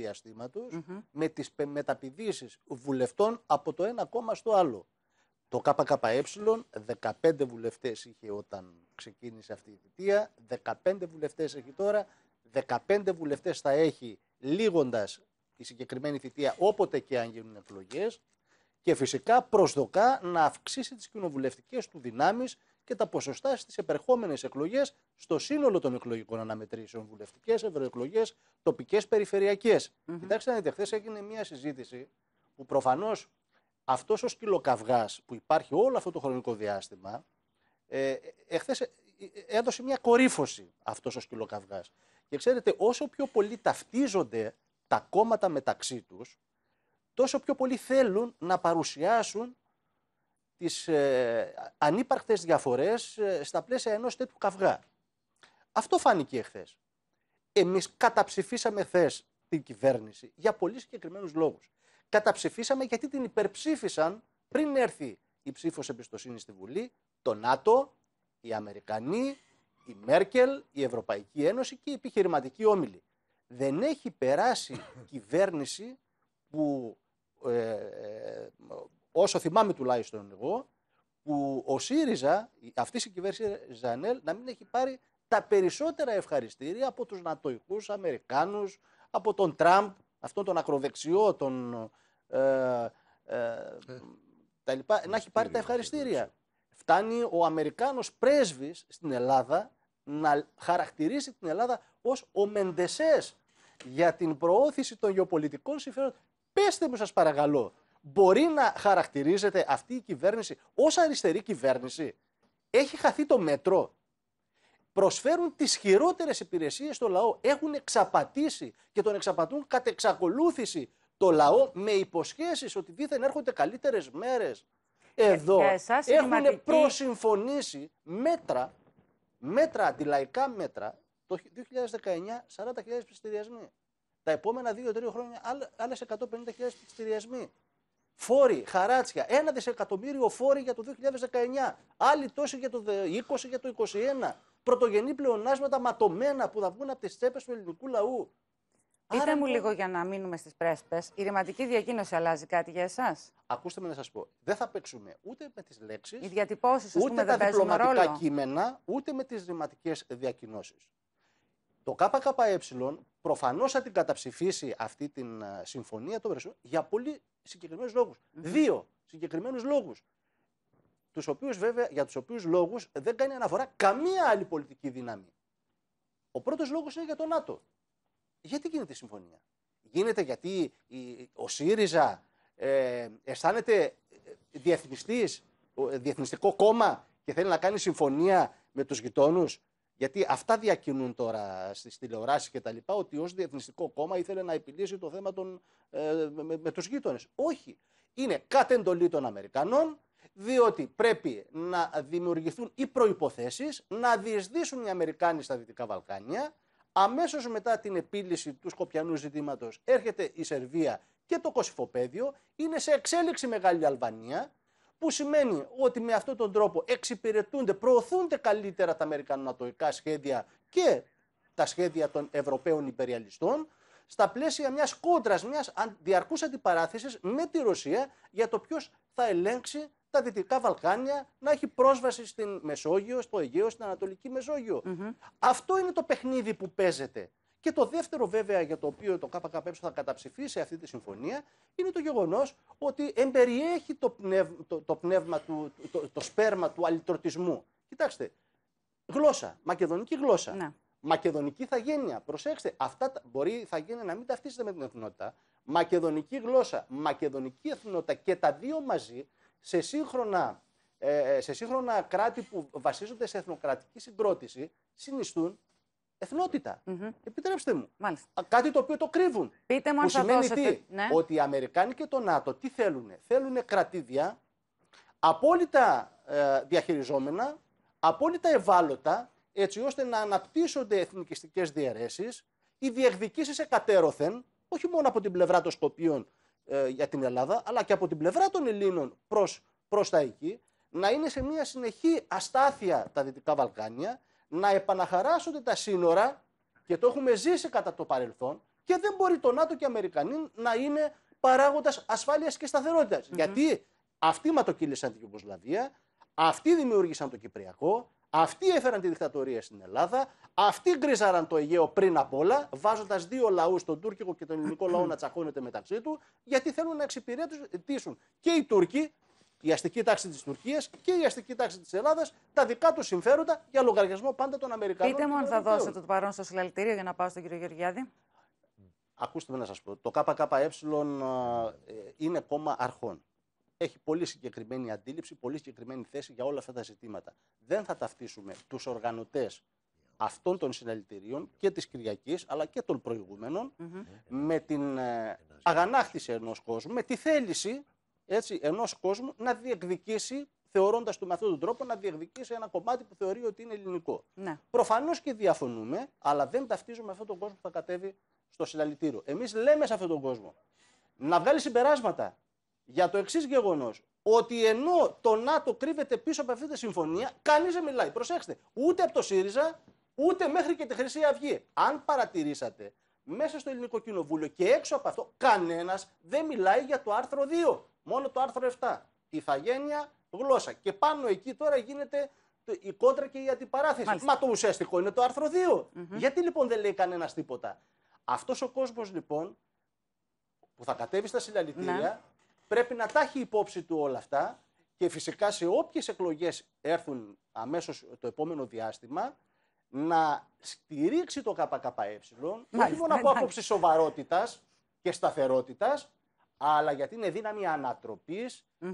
με τις μεταπηδήσεις βουλευτών από το ένα κόμμα στο άλλο. Το ΚΚΕ 15 βουλευτές είχε όταν ξεκίνησε αυτή η θητεία, 15 βουλευτές έχει τώρα, 15 βουλευτές θα έχει λίγοντας τη συγκεκριμένη θητεία όποτε και αν γίνουν εκλογές και φυσικά προσδοκά να αυξήσει τις κοινοβουλευτικές του δυνάμεις και τα ποσοστά στις επερχόμενες εκλογές στο σύνολο των εκλογικών αναμετρήσεων, βουλευτικές, ευρωεκλογές, τοπικές, περιφερειακές. Κοιτάξτε να χθες έγινε μια συζήτηση που προφανώς αυτός ο σκυλοκαυγάς που υπάρχει όλο αυτό το χρονικό διάστημα, ε, ε, ε έδωσε μια κορύφωση αυτός ο σκυλοκαυγάς. Και ξέρετε, όσο πιο πολύ ταυτίζονται τα κόμματα μεταξύ τους, τόσο πιο πολύ θέλουν να παρουσιάσουν τις ε, ανύπαρκτες διαφορές ε, στα πλαίσια ενός τέτοιου καυγά. Αυτό φάνηκε εχθές. Εμείς καταψηφίσαμε χθες την κυβέρνηση για πολύ συγκεκριμένους λόγους. Καταψηφίσαμε γιατί την υπερψήφισαν πριν έρθει η ψήφος εμπιστοσύνης στη Βουλή, το ΝΑΤΟ, οι Αμερικανοί, η Μέρκελ, η Ευρωπαϊκή Ένωση και οι επιχειρηματικοί όμιλοι. Δεν έχει περάσει κυβέρνηση που ε, ε όσο θυμάμαι τουλάχιστον εγώ, που ο ΣΥΡΙΖΑ, αυτή η κυβέρνηση Ζανέλ, να μην έχει πάρει τα περισσότερα ευχαριστήρια από τους νατοικούς Αμερικάνους, από τον Τραμπ, αυτόν τον ακροδεξιό, τον... Ε, ε, τα λοιπά, να έχει πάρει τα ευχαριστήρια. Φτάνει ο Αμερικάνος πρέσβης στην Ελλάδα να χαρακτηρίσει την Ελλάδα ως ο Μεντεσές για την προώθηση των γεωπολιτικών συμφερόντων. Πέστε μου σας παρακαλώ, μπορεί να χαρακτηρίζεται αυτή η κυβέρνηση ως αριστερή κυβέρνηση. Έχει χαθεί το μέτρο. Προσφέρουν τις χειρότερες υπηρεσίες στο λαό. Έχουν εξαπατήσει και τον εξαπατούν κατ' εξακολούθηση το λαό με υποσχέσεις ότι δίθεν έρχονται καλύτερες μέρες. Ε, ε, Εδώ ε, έχουν προσυμφωνήσει μέτρα, μέτρα αντιλαϊκά μέτρα, το 2019 40.000 πληστηριασμοί. Τα επόμενα 2-3 χρόνια άλλε 150.000 πληστηριασμοί. Φόροι, χαράτσια, ένα δισεκατομμύριο φόροι για το 2019, άλλοι τόσοι για το 20 για το 2021. πρωτογενή πλεονάσματα ματωμένα που θα βγουν από τις τσέπες του ελληνικού λαού. Άρα μου λοιπόν- λίγο για να μείνουμε στις πρέσπες. Η ρηματική διακοίνωση αλλάζει κάτι για εσάς. Ακούστε με να σας πω. Δεν θα παίξουμε ούτε με τις λέξεις, ούτε τα διπλωματικά κείμενα, ούτε με τις ρηματικές διακοινώσεις. Το ΚΚΕ προφανώς θα την καταψηφίσει αυτή τη ε, συμφωνία των για πολύ συγκεκριμένους λόγους. Δύο συγκεκριμένους λόγους. Τους οποίους, βέβαια, για τους οποίους λόγους δεν κάνει αναφορά καμία άλλη πολιτική δύναμη. Ο πρώτος λόγος είναι για το ΝΑΤΟ. Γιατί γίνεται η συμφωνία. Γίνεται γιατί ο ΣΥΡΙΖΑ ε, αισθάνεται ε, διεθνιστής, ε, διεθνιστικό κόμμα και θέλει να κάνει συμφωνία με τους γειτόνους γιατί αυτά διακινούν τώρα στις τηλεοράσεις και τα λοιπά, ότι ως διεθνιστικό κόμμα ήθελε να επιλύσει το θέμα των, ε, με, με τους γείτονες. Όχι. Είναι κατ' εντολή των Αμερικανών, διότι πρέπει να δημιουργηθούν οι προποθέσει να διεισδύσουν οι Αμερικάνοι στα Δυτικά Βαλκάνια. Αμέσως μετά την επίλυση του Σκοπιανού ζητήματος έρχεται η Σερβία και το Κωσυφοπαίδιο. Είναι σε εξέλιξη μεγάλη Αλβανία. Που σημαίνει ότι με αυτόν τον τρόπο εξυπηρετούνται, προωθούνται καλύτερα τα Αμερικανονατολικά σχέδια και τα σχέδια των Ευρωπαίων υπεριαλιστών στα πλαίσια μιας κόντρας, μιας διαρκούς αντιπαράθεσης με τη Ρωσία για το ποιος θα ελέγξει τα Δυτικά Βαλκάνια να έχει πρόσβαση στην Μεσόγειο, στο Αιγαίο, στην Ανατολική Αυτό είναι το παιχνίδι που παίζεται. Και το δεύτερο βέβαια για το οποίο το ΚΚΕ θα καταψηφίσει αυτή τη συμφωνία είναι το γεγονός ότι εμπεριέχει το πνεύμα, το, πνεύμα του, το, σπέρμα του αλυτρωτισμού. Κοιτάξτε, γλώσσα, μακεδονική γλώσσα. Να. Μακεδονική ηθαγένεια, Προσέξτε, αυτά μπορεί θα γίνει να μην ταυτίζεται με την εθνότητα. Μακεδονική γλώσσα, μακεδονική εθνότητα και τα δύο μαζί σε σύγχρονα, ε, ε, σε σύγχρονα κράτη που βασίζονται σε εθνοκρατική συγκρότηση συνιστούν εθνοτητα Επιτρέψτε μου. Μάλιστα. Κάτι το οποίο το κρύβουν. Πείτε μου που θα δώσετε. ναι. ότι οι Αμερικάνοι και το ΝΑΤΟ τι θέλουν. Θέλουν κρατήδια απόλυτα ε, διαχειριζόμενα, απόλυτα ευάλωτα, έτσι ώστε να αναπτύσσονται εθνικιστικές διαιρέσεις, οι διεκδικήσεις εκατέρωθεν, όχι μόνο από την πλευρά των Σκοπίων ε, για την Ελλάδα, αλλά και από την πλευρά των Ελλήνων προς, προς τα εκεί, να είναι σε μια συνεχή αστάθεια τα Δυτικά Βαλκάνια, να επαναχαράσονται τα σύνορα και το έχουμε ζήσει κατά το παρελθόν και δεν μπορεί το ΝΑΤΟ και οι Αμερικανοί να είναι παράγοντα ασφάλειας και σταθερότητας. Mm-hmm. Γιατί αυτοί ματοκύλησαν την Ιουγκοσλαβία, αυτοί δημιούργησαν το Κυπριακό, αυτοί έφεραν τη δικτατορία στην Ελλάδα, αυτοί γκρίζαραν το Αιγαίο πριν απ' όλα, βάζοντας δύο λαούς, τον τουρκικό και τον ελληνικό λαό, να τσακώνεται μεταξύ του, γιατί θέλουν να εξυπηρετήσουν και οι Τούρκοι η αστική τάξη της Τουρκίας και η αστική τάξη της Ελλάδας τα δικά τους συμφέροντα για λογαριασμό πάντα των Αμερικανών. Πείτε μου αν θα δώσετε το παρόν στο συλλαλητήριο για να πάω στον κύριο Γεωργιάδη. Ακούστε με να σας πω. Το ΚΚΕ ε, είναι κόμμα αρχών. Έχει πολύ συγκεκριμένη αντίληψη, πολύ συγκεκριμένη θέση για όλα αυτά τα ζητήματα. Δεν θα ταυτίσουμε τους οργανωτές αυτών των συλλαλητήριων, και της Κυριακής αλλά και των προηγούμενων με την ε, αγανάκτηση ενός κόσμου, με τη θέληση έτσι, ενός κόσμου να διεκδικήσει θεωρώντας του με αυτόν τον τρόπο να διεκδικήσει ένα κομμάτι που θεωρεί ότι είναι ελληνικό. Ναι. Προφανώς και διαφωνούμε, αλλά δεν ταυτίζουμε αυτόν τον κόσμο που θα κατέβει στο συλλαλητήριο. Εμείς λέμε σε αυτόν τον κόσμο να βγάλει συμπεράσματα για το εξής γεγονός. Ότι ενώ το ΝΑΤΟ κρύβεται πίσω από αυτή τη συμφωνία, κανείς δεν μιλάει. Προσέξτε, ούτε από το ΣΥΡΙΖΑ, ούτε μέχρι και τη Χρυσή Αυγή. Αν παρατηρήσατε, μέσα στο ελληνικό κοινοβούλιο και έξω από αυτό, κανένας δεν μιλάει για το άρθρο 2. Μόνο το άρθρο 7. Ιθαγένεια, γλώσσα. Και πάνω εκεί τώρα γίνεται η κόντρα και η αντιπαράθεση. Μα το ουσιαστικό είναι το άρθρο 2. Γιατί λοιπόν δεν λέει κανένας τίποτα. Αυτός ο κόσμος λοιπόν που θα κατέβει στα συλλαλητήρια ναι. πρέπει να τα έχει υπόψη του όλα αυτά και φυσικά σε όποιες εκλογές έρθουν αμέσως το επόμενο διάστημα να στηρίξει το ΚΚΕ, όχι μόνο από άποψη σοβαρότητας και σταθερότητας, αλλά γιατί είναι δύναμη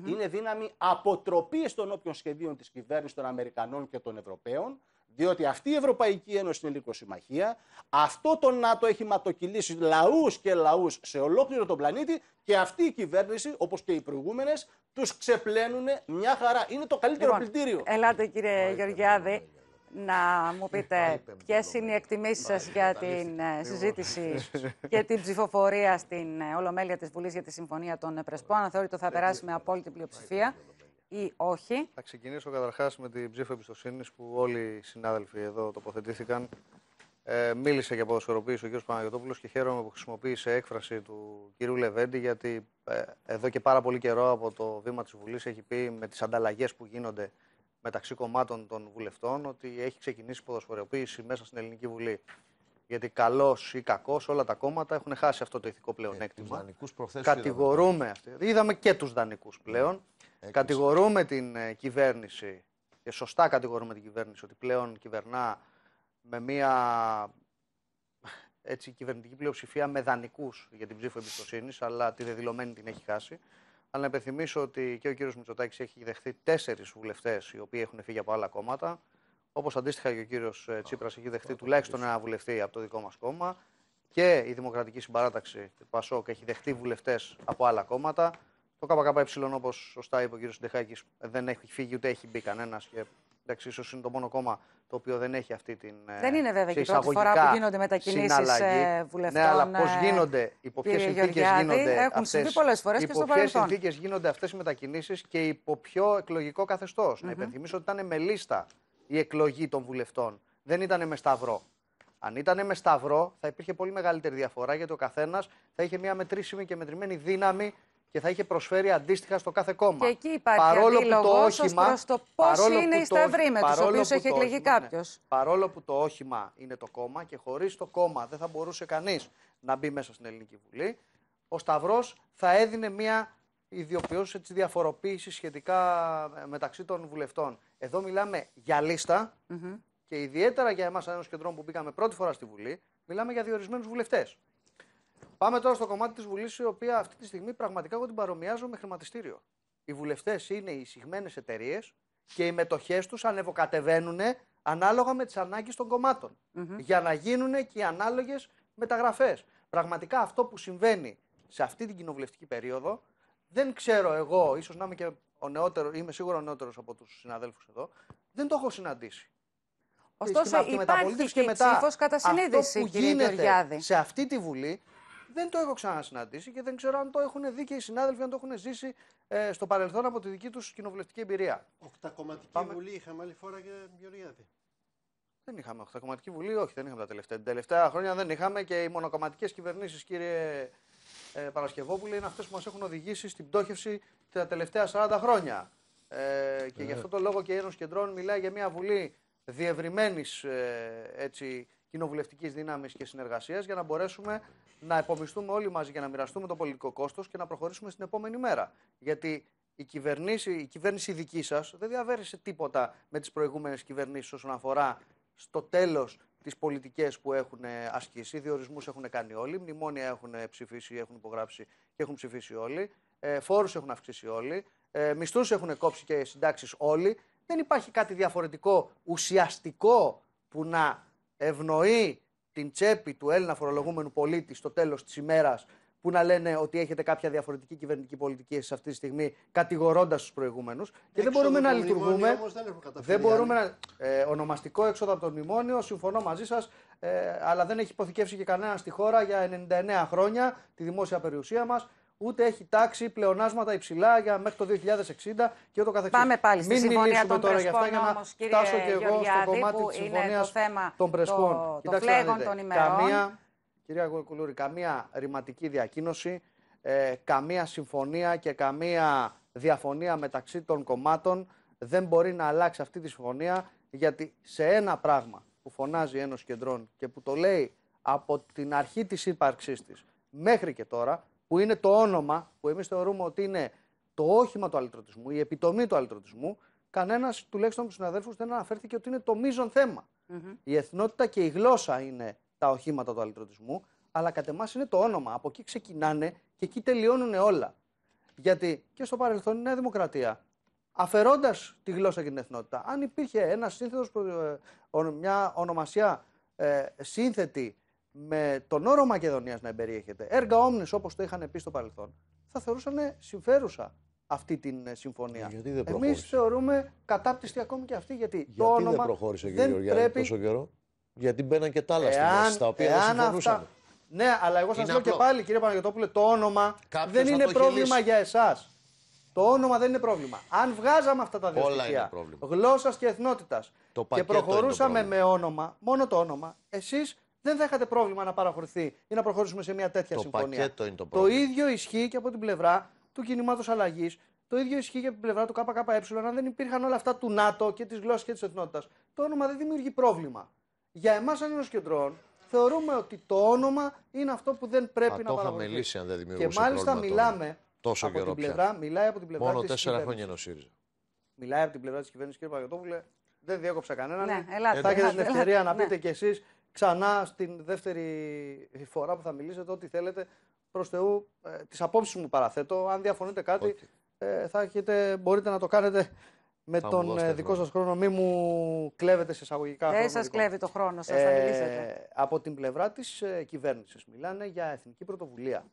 είναι δύναμη αποτροπής των όποιων σχεδίων της κυβέρνησης των Αμερικανών και των Ευρωπαίων, διότι αυτή η Ευρωπαϊκή Ένωση είναι συμμαχία, αυτό το ΝΑΤΟ έχει ματοκυλήσει λαούς και λαούς σε ολόκληρο τον πλανήτη και αυτή η κυβέρνηση, όπως και οι προηγούμενες, τους ξεπλένουν μια χαρά. Είναι το καλύτερο λοιπόν, Ελάτε κύριε Γεωργιάδη να μου πείτε ποιες είναι οι εκτιμήσεις σας για την ε, συζήτηση και την ψηφοφορία στην ε, Ολομέλεια της Βουλής για τη Συμφωνία των ε, Πρεσπών. Αν θεωρείτε ότι θα περάσει με απόλυτη πλειοψηφία ή όχι. Θα ξεκινήσω καταρχάς με την ψήφο εμπιστοσύνης που όλοι οι συνάδελφοι εδώ τοποθετήθηκαν. Ε, μίλησε για ποδοσφαιροποίηση ο κ. Παναγιώτοπουλο και χαίρομαι που χρησιμοποίησε έκφραση του κ. Λεβέντη, γιατί εδώ και πάρα πολύ καιρό από το βήμα της Βουλής έχει πει με τις ανταλλαγές που γίνονται μεταξύ κομμάτων των βουλευτών ότι έχει ξεκινήσει ποδοσφορεοποίηση μέσα στην Ελληνική Βουλή. Γιατί καλός ή κακός, όλα τα κόμματα έχουν χάσει αυτό το ηθικό πλεονέκτημα. Ε, Κατηγορούμε αυτή. Είδαμε και τους δανεικούς ναι. πλέον. Κατηγορούμε την ε, κυβέρνηση. Και σωστά κατηγορούμε την κυβέρνηση ότι πλέον κυβερνά με μια έτσι, κυβερνητική πλειοψηφία με δανεικούς για την ψήφο εμπιστοσύνης, αλλά τη δεδηλωμένη την έχει χάσει. Αλλά να υπενθυμίσω ότι και ο κύριος Μητσοτάκης έχει δεχθεί τέσσερις βουλευτές οι οποίοι έχουν φύγει από άλλα κόμματα. Όπως αντίστοιχα και ο κύριος ε, Τσίπρας έχει δεχθεί τουλάχιστον ένα βουλευτή από το δικό μας κόμμα. Και η Δημοκρατική Συμπαράταξη του ΠΑΣΟΚ έχει δεχτεί βουλευτές από άλλα κόμματα. Το ΚΚΕ, όπως σωστά είπε ο κύριος Συντεχάκη, δεν έχει φύγει ούτε έχει μπει κανένας και Εντάξει, ίσως είναι το μόνο κόμμα το οποίο δεν έχει αυτή την. Ε, δεν είναι βέβαια και η πρώτη φορά που γίνονται μετακινήσεις βουλευτών. Ναι, αλλά πώς ε, γίνονται, υπό ποιες συνθήκε γίνονται. Έχουν αυτές, συμβεί πολλές φορές και στο παρελθόν. Υπό ποιες συνθήκες γίνονται αυτές οι μετακινήσεις και υπό ποιο εκλογικό καθεστώς. Να υπενθυμίσω ότι ήταν με λίστα η εκλογή των βουλευτών. Δεν ήταν με σταυρό. Αν ήταν με σταυρό, θα υπήρχε πολύ μεγαλύτερη διαφορά γιατί ο καθένας θα είχε μια μετρήσιμη και μετρημένη δύναμη και θα είχε προσφέρει αντίστοιχα στο κάθε κόμμα. Και εκεί υπάρχει παρόλο που το όχημα, προς το πώς είναι η σταυρή με τους οποίους έχει εκλεγεί κάποιο. Ναι, παρόλο που το όχημα είναι το κόμμα και χωρίς το κόμμα δεν θα μπορούσε κανείς να μπει μέσα στην Ελληνική Βουλή, ο Σταυρός θα έδινε μια ιδιοποιώσεις, της διαφοροποίησης σχετικά ε, μεταξύ των βουλευτών. Εδώ μιλάμε για λίστα mm και ιδιαίτερα για εμάς σαν κεντρών που μπήκαμε πρώτη φορά στη Βουλή, μιλάμε για διορισμένους βουλευτές. Πάμε τώρα στο κομμάτι της Βουλής, η οποία αυτή τη στιγμή πραγματικά εγώ την παρομοιάζω με χρηματιστήριο. Οι βουλευτές είναι οι συγμένε εταιρείες και οι μετοχές τους ανεβοκατεβαίνουν ανάλογα με τις ανάγκες των κομματων Για να γίνουν και οι ανάλογες μεταγραφές. Πραγματικά αυτό που συμβαίνει σε αυτή την κοινοβουλευτική περίοδο, δεν ξέρω εγώ, ίσως να είμαι και ο νεότερο, είμαι σίγουρο ο νεότερος από τους συναδέλφους εδώ, δεν το έχω συναντήσει. Ωστόσο, υπάρχει και μετά, κατά συνείδηση, που γίνεται σε αυτή τη Βουλή δεν το έχω ξανασυναντήσει και δεν ξέρω αν το έχουν δει και οι συνάδελφοι, αν το έχουν ζήσει ε, στο παρελθόν από τη δική τους κοινοβουλευτική εμπειρία. Οκτακομματική Πάμε. βουλή είχαμε άλλη φορά για Γεωργιάδη. Δεν είχαμε οκτακομματική βουλή, όχι, δεν είχαμε τα τελευταία. τελευταία χρόνια δεν είχαμε και οι μονοκομματικές κυβερνήσεις, κύριε ε, Παρασκευόπουλη, είναι αυτές που μας έχουν οδηγήσει στην πτώχευση τα τελευταία 40 χρόνια. Ε, και ε. γι' αυτό το λόγο και η Ένωση Κεντρών μιλάει για μια βουλή διευρυμένης ε, έτσι, κοινοβουλευτικής δύναμης και συνεργασίας για να μπορέσουμε να επομιστούμε όλοι μαζί για να μοιραστούμε το πολιτικό κόστος και να προχωρήσουμε στην επόμενη μέρα. Γιατί η κυβέρνηση, η κυβέρνηση δική σας δεν διαβέρισε τίποτα με τις προηγούμενες κυβερνήσεις όσον αφορά στο τέλος τις πολιτικές που έχουν ε, ασκήσει. Διορισμούς έχουν κάνει όλοι, μνημόνια έχουν ε, ψηφίσει, έχουν υπογράψει και έχουν ψηφίσει όλοι. Ε, Φόρους έχουν αυξήσει όλοι. Μισθούς έχουν κόψει και συντάξεις όλοι. Δεν υπάρχει κάτι διαφορετικό, ουσιαστικό που να ευνοεί την τσέπη του Έλληνα φορολογούμενου πολίτη στο τέλος της ημέρας που να λένε ότι έχετε κάποια διαφορετική κυβερνητική πολιτική σε αυτή τη στιγμή, κατηγορώντας τους προηγούμενους. Και δεν μπορούμε να λειτουργούμε. δεν, μπορούμε να. Ε, ονομαστικό έξοδο από το μνημόνιο, συμφωνώ μαζί σας, ε, αλλά δεν έχει υποθηκεύσει και κανένας στη χώρα για 99 χρόνια τη δημόσια περιουσία μας ούτε έχει τάξει πλεονάσματα υψηλά για μέχρι το 2060 και ούτω καθεξής. Πάμε πάλι στη συμφωνία των τώρα Πρεσπών, για αυτά όμως, κύριε φτάσω και εγώ στο κομμάτι της συμφωνίας των Πρεσπών. Το, Κοιτάξτε, των ημερών. Καμία, κυρία καμία ρηματική διακίνωση, ε, καμία συμφωνία και καμία διαφωνία μεταξύ των κομμάτων δεν μπορεί να αλλάξει αυτή τη συμφωνία γιατί σε ένα πράγμα που φωνάζει ένος Κεντρών και που το λέει από την αρχή της ύπαρξής της μέχρι και τώρα που είναι το όνομα που εμείς θεωρούμε ότι είναι το όχημα του αλυτρωτισμού, η επιτομή του αλυτρωτισμού, κανένας τουλάχιστον από τους συναδέλφους δεν αναφέρθηκε ότι είναι το μείζον θέμα. Η εθνότητα και η γλώσσα είναι τα οχήματα του αλυτρωτισμού, αλλά κατ' εμάς είναι το όνομα. Από εκεί ξεκινάνε και εκεί τελειώνουν όλα. Γιατί και στο παρελθόν η Νέα Δημοκρατία, αφαιρώντας τη γλώσσα και την εθνότητα, αν υπήρχε ένας σύνθετος, ε, μια ονομασία ε, σύνθετη με τον όρο Μακεδονίας να εμπεριέχεται έργα όμνης όπως το είχαν πει στο παρελθόν, θα θεωρούσαν συμφέρουσα αυτή την ε, συμφωνία. Εμεί θεωρούμε κατάπτυστη ακόμη και αυτή γιατί, το όνομα. Δεν προχώρησε ο Γιώργη πρέπει... τόσο καιρό. Γιατί μπαίναν και τα άλλα στην τα οποία δεν συμφωνούσαν. Ναι, αλλά εγώ σας λέω και πάλι, κύριε Παναγιώτοπουλε, το όνομα δεν είναι πρόβλημα για εσάς. Το όνομα δεν είναι πρόβλημα. Αν βγάζαμε αυτά τα δύο στοιχεία γλώσσας και εθνότητας και προχωρούσαμε με όνομα, μόνο το όνομα, εσείς δεν θα είχατε πρόβλημα να παραχωρηθεί ή να προχωρήσουμε σε μια τέτοια το συμφωνία. είναι το, το ίδιο ισχύει και από την πλευρά του κινήματος αλλαγής. Το ίδιο ισχύει και από την πλευρά του ΚΚΕ. Αν δεν υπήρχαν όλα αυτά του ΝΑΤΟ και της γλώσσας και της εθνότητας, το όνομα δεν δημιουργεί πρόβλημα. Για εμάς, αν είναι κεντρών, θεωρούμε ότι το όνομα είναι αυτό που δεν πρέπει Α, να το είχαμε λύσει αν δεν δημιουργούσε Και μάλιστα μιλάμε τόσο από την πλευρά, μιλάει από την πλευρά Μόνο τέσσερα χρόνια είναι ο ΣΥΡΙΖΑ. Μιλάει από την πλευρά της κυβέρνησης, κύριε Παγιοτόπουλε. Δεν διέκοψα κανέναν. Ναι, ελάτε, θα έχετε την ευκαιρία να ναι. πείτε κι εσείς ξανά στην δεύτερη φορά που θα μιλήσετε ό,τι θέλετε. Προς Θεού, ε, τις απόψεις μου παραθέτω. Αν διαφωνείτε κάτι, ε, μπορείτε να το κάνετε με τον ε, δικό σας χρόνο. Μη μου κλέβετε σε εισαγωγικά Δεν σα κλέβει το χρόνο σας, ε, θα μιλήσετε. Από την πλευρά της κυβέρνησης μιλάνε για εθνική πρωτοβουλία.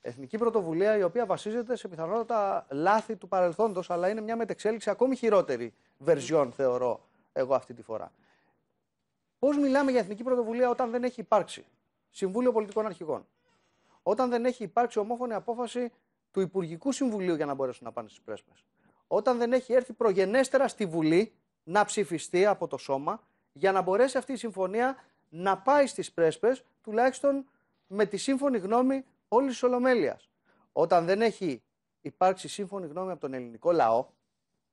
Εθνική πρωτοβουλία η οποία βασίζεται σε πιθανότατα λάθη του παρελθόντος, αλλά είναι μια μετεξέλιξη ακόμη χειρότερη βερζιόν, θεωρώ εγώ αυτή τη φορά. Πώς μιλάμε για εθνική πρωτοβουλία όταν δεν έχει υπάρξει Συμβούλιο Πολιτικών Αρχηγών, όταν δεν έχει υπάρξει ομόφωνη απόφαση του Υπουργικού Συμβουλίου για να μπορέσουν να πάνε στις πρέσπε, όταν δεν έχει έρθει προγενέστερα στη Βουλή να ψηφιστεί από το Σώμα για να μπορέσει αυτή η συμφωνία να πάει στις πρέσπε τουλάχιστον με τη σύμφωνη γνώμη όλης της Ολομέλειας. Όταν δεν έχει υπάρξει σύμφωνη γνώμη από τον ελληνικό λαό,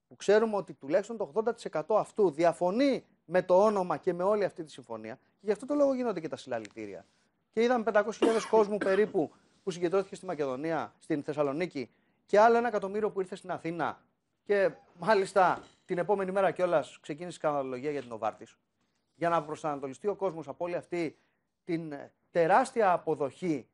που ξέρουμε ότι τουλάχιστον το 80% αυτού διαφωνεί με το όνομα και με όλη αυτή τη συμφωνία. Και γι' αυτό το λόγο γίνονται και τα συλλαλητήρια. Και είδαμε 500.000 κόσμου περίπου που συγκεντρώθηκε στη Μακεδονία, στην Θεσσαλονίκη και άλλο ένα εκατομμύριο που ήρθε στην Αθήνα. Και μάλιστα την επόμενη μέρα κιόλας ξεκίνησε η καναλογία για την Οβάρτης. Για να προσανατολιστεί ο κόσμος από όλη αυτή την τεράστια αποδοχή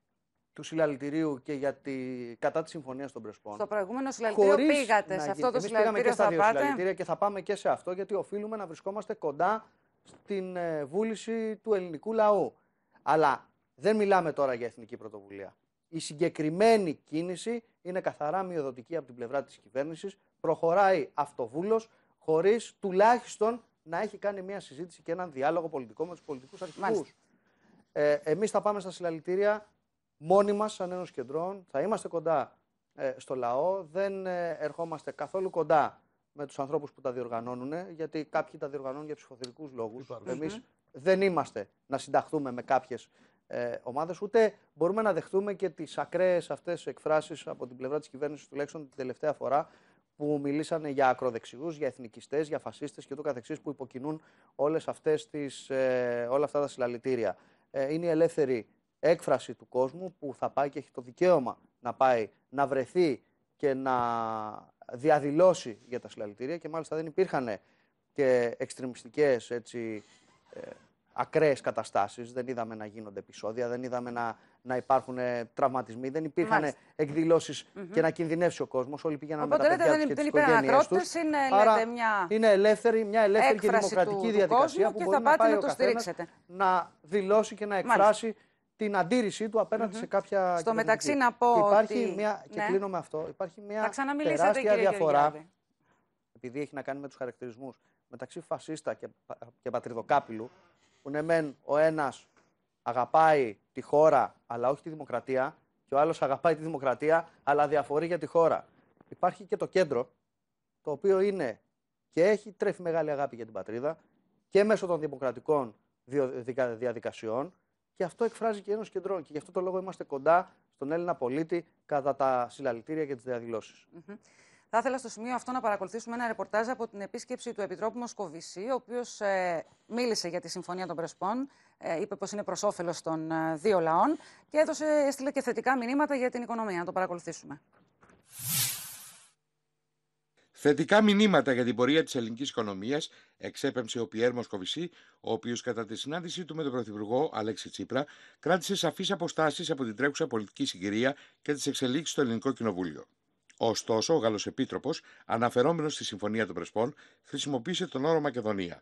του συλλαλητηρίου και για τη, κατά της συμφωνίας των Πρεσπών. Στο προηγούμενο συλλαλητήριο πήγατε, σε αυτό το συλλαλητήριο και στα δύο συλλαλητήρια και θα πάμε και σε αυτό, γιατί οφείλουμε να βρισκόμαστε κοντά στην ε, βούληση του ελληνικού λαού. Αλλά δεν μιλάμε τώρα για εθνική πρωτοβουλία. Η συγκεκριμένη κίνηση είναι καθαρά μειοδοτική από την πλευρά της κυβέρνησης, Προχωράει αυτοβούλος χωρίς τουλάχιστον να έχει κάνει μια συζήτηση και έναν διάλογο πολιτικό με τους πολιτικούς αρχηγούς. Ε, εμείς θα πάμε στα συλλαλητήρια μόνοι μας σαν Ένωση Κεντρών, θα είμαστε κοντά ε, στο λαό, δεν ε, ερχόμαστε καθόλου κοντά με τους ανθρώπους που τα διοργανώνουν, γιατί κάποιοι τα διοργανώνουν για ψηφοθερικούς λόγους. Υπάρχει. Εμείς δεν είμαστε να συνταχθούμε με κάποιες ε, ομάδες, ούτε μπορούμε να δεχτούμε και τις ακραίες αυτές εκφράσεις από την πλευρά της κυβέρνησης τουλάχιστον την τελευταία φορά, που μιλήσανε για ακροδεξιούς, για εθνικιστές, για φασίστες και το καθεξής που υποκινούν όλες αυτές τις, ε, όλα αυτά τα συλλαλητήρια. Ε, είναι η ελεύθερη έκφραση του κόσμου που θα πάει και έχει το δικαίωμα να πάει να βρεθεί και να διαδηλώσει για τα συλλαλητήρια και μάλιστα δεν υπήρχαν και εξτρεμιστικές έτσι, ε, ακραίες καταστάσεις, δεν είδαμε να γίνονται επεισόδια, δεν είδαμε να, να υπάρχουν ε, τραυματισμοί, δεν υπήρχαν εκδηλώσεις και να κινδυνεύσει ο κόσμος, όλοι πήγαιναν Οπότε, με τα παιδιά τους και τις οικογένειές τους. Είναι, Άρα, μια... είναι ελεύθερη, μια ελεύθερη και δημοκρατική διαδικασία του που μπορεί να πάει το ο να δηλώσει και να εκφράσει την αντίρρησή του απέναντι σε κάποια. Στο μεταξύ να πω. Υπάρχει ότι... μια. Ναι. κλείνω με αυτό. Υπάρχει μια τεράστια διαφορά. Επειδή έχει να κάνει με τους χαρακτηρισμούς, μεταξύ φασίστα και, και πατριδοκάπηλου, που ναι, μεν ο ένας αγαπάει τη χώρα, αλλά όχι τη δημοκρατία, και ο άλλος αγαπάει τη δημοκρατία, αλλά διαφορεί για τη χώρα. Υπάρχει και το κέντρο, το οποίο είναι και έχει τρέφει μεγάλη αγάπη για την πατρίδα και μέσω των δημοκρατικών διαδικασιών και αυτό εκφράζει και Ένωση Κεντρών. Και γι' αυτό το λόγο είμαστε κοντά στον Έλληνα πολίτη κατά τα συλλαλητήρια και τις διαδηλώσεις. Θα ήθελα στο σημείο αυτό να παρακολουθήσουμε ένα ρεπορτάζ από την επίσκεψη του Επιτρόπου Μοσκοβισή, ο οποίος ε, μίλησε για τη Συμφωνία των Πρεσπών, ε, είπε πως είναι προς όφελος των ε, δύο λαών και έδωσε, έστειλε και θετικά μηνύματα για την οικονομία. Να το παρακολουθήσουμε. Θετικά μηνύματα για την πορεία της ελληνικής οικονομίας εξέπεμψε ο Πιέρ Μοσκοβισή, ο οποίος κατά τη συνάντησή του με τον Πρωθυπουργό Αλέξη Τσίπρα κράτησε σαφείς αποστάσεις από την τρέχουσα πολιτική συγκυρία και τις εξελίξεις στο Ελληνικό Κοινοβούλιο. Ωστόσο, ο Γάλλος Επίτροπος, αναφερόμενος στη Συμφωνία των Πρεσπών, χρησιμοποίησε τον όρο Μακεδονία.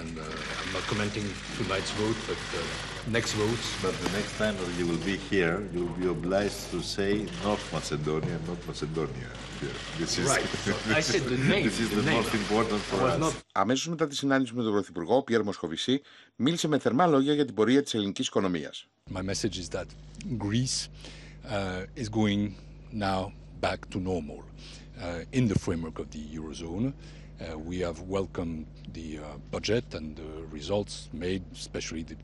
And uh, I'm not commenting tonight's vote, but uh, next votes. But the next time that you will be here, you will be obliged to say North Macedonia, not Macedonia. This is... Right. I said the name. This is the, the most important for us. Not... Αμέσως μετά τη συνάντηση με τον Πρωθυπουργό, Πιέρ Μοσχοβισή, μίλησε με θερμά λόγια για την πορεία της ελληνικής οικονομίας. My message is that Greece uh, is going now back to normal uh, in the framework of the Eurozone. Uh, we have welcomed the uh, budget and the results made, especially the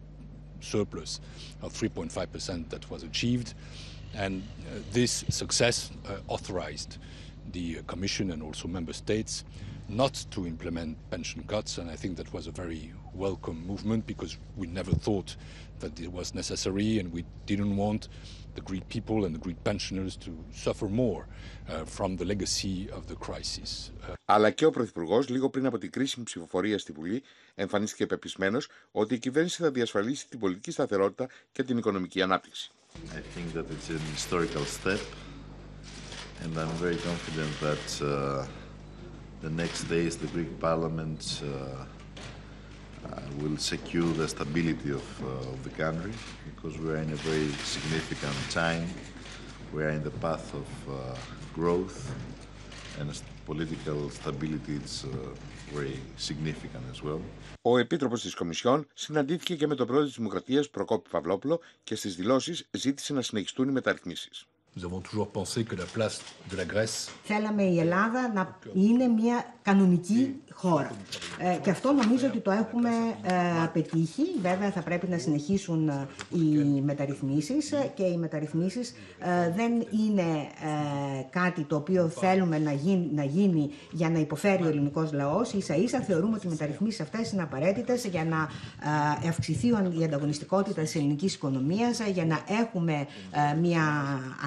surplus of 3.5% that was achieved. And uh, this success uh, authorized the Commission and also member states not to implement pension cuts. And I think that was a very welcome movement because we never thought that it was necessary and we didn't want the Greek people and the Greek pensioners to suffer more uh, from the legacy of the crisis. Uh, Αλλά και ο Πρωθυπουργός, λίγο πριν από την κρίσιμη ψηφοφορία στη Βουλή, εμφανίστηκε πεπισμένος ότι η κυβέρνηση θα διασφαλίσει την πολιτική σταθερότητα και την οικονομική ανάπτυξη. I think that it's an historical step and I'm very confident that uh, the next days the Greek parliament uh, uh will secure the stability of, uh, of the country. because we are in a very significant time. We are in the path of uh, growth and political stability is uh, very significant as well. Ο Επίτροπος της Κομισιόν συναντήθηκε και με τον πρόεδρο της Δημοκρατίας Προκόπη Παυλόπουλο και στις δηλώσεις ζήτησε να συνεχιστούν οι μεταρρυθμίσεις. Θέλαμε η Ελλάδα να είναι μια κανονική χώρα. Ε, και αυτό νομίζω ότι το έχουμε ε, πετύχει. Βέβαια θα πρέπει να συνεχίσουν ε, οι μεταρρυθμίσεις ε, και οι μεταρρυθμίσεις ε, δεν είναι κάτι το οποίο θέλουμε να γίνει, να γίνει για να υποφέρει ο ελληνικός λαός. Ίσα ίσα θεωρούμε ότι οι μεταρρυθμίσεις αυτές είναι απαραίτητες για να αυξηθεί η ανταγωνιστικότητα της ελληνικής οικονομίας, για να έχουμε μια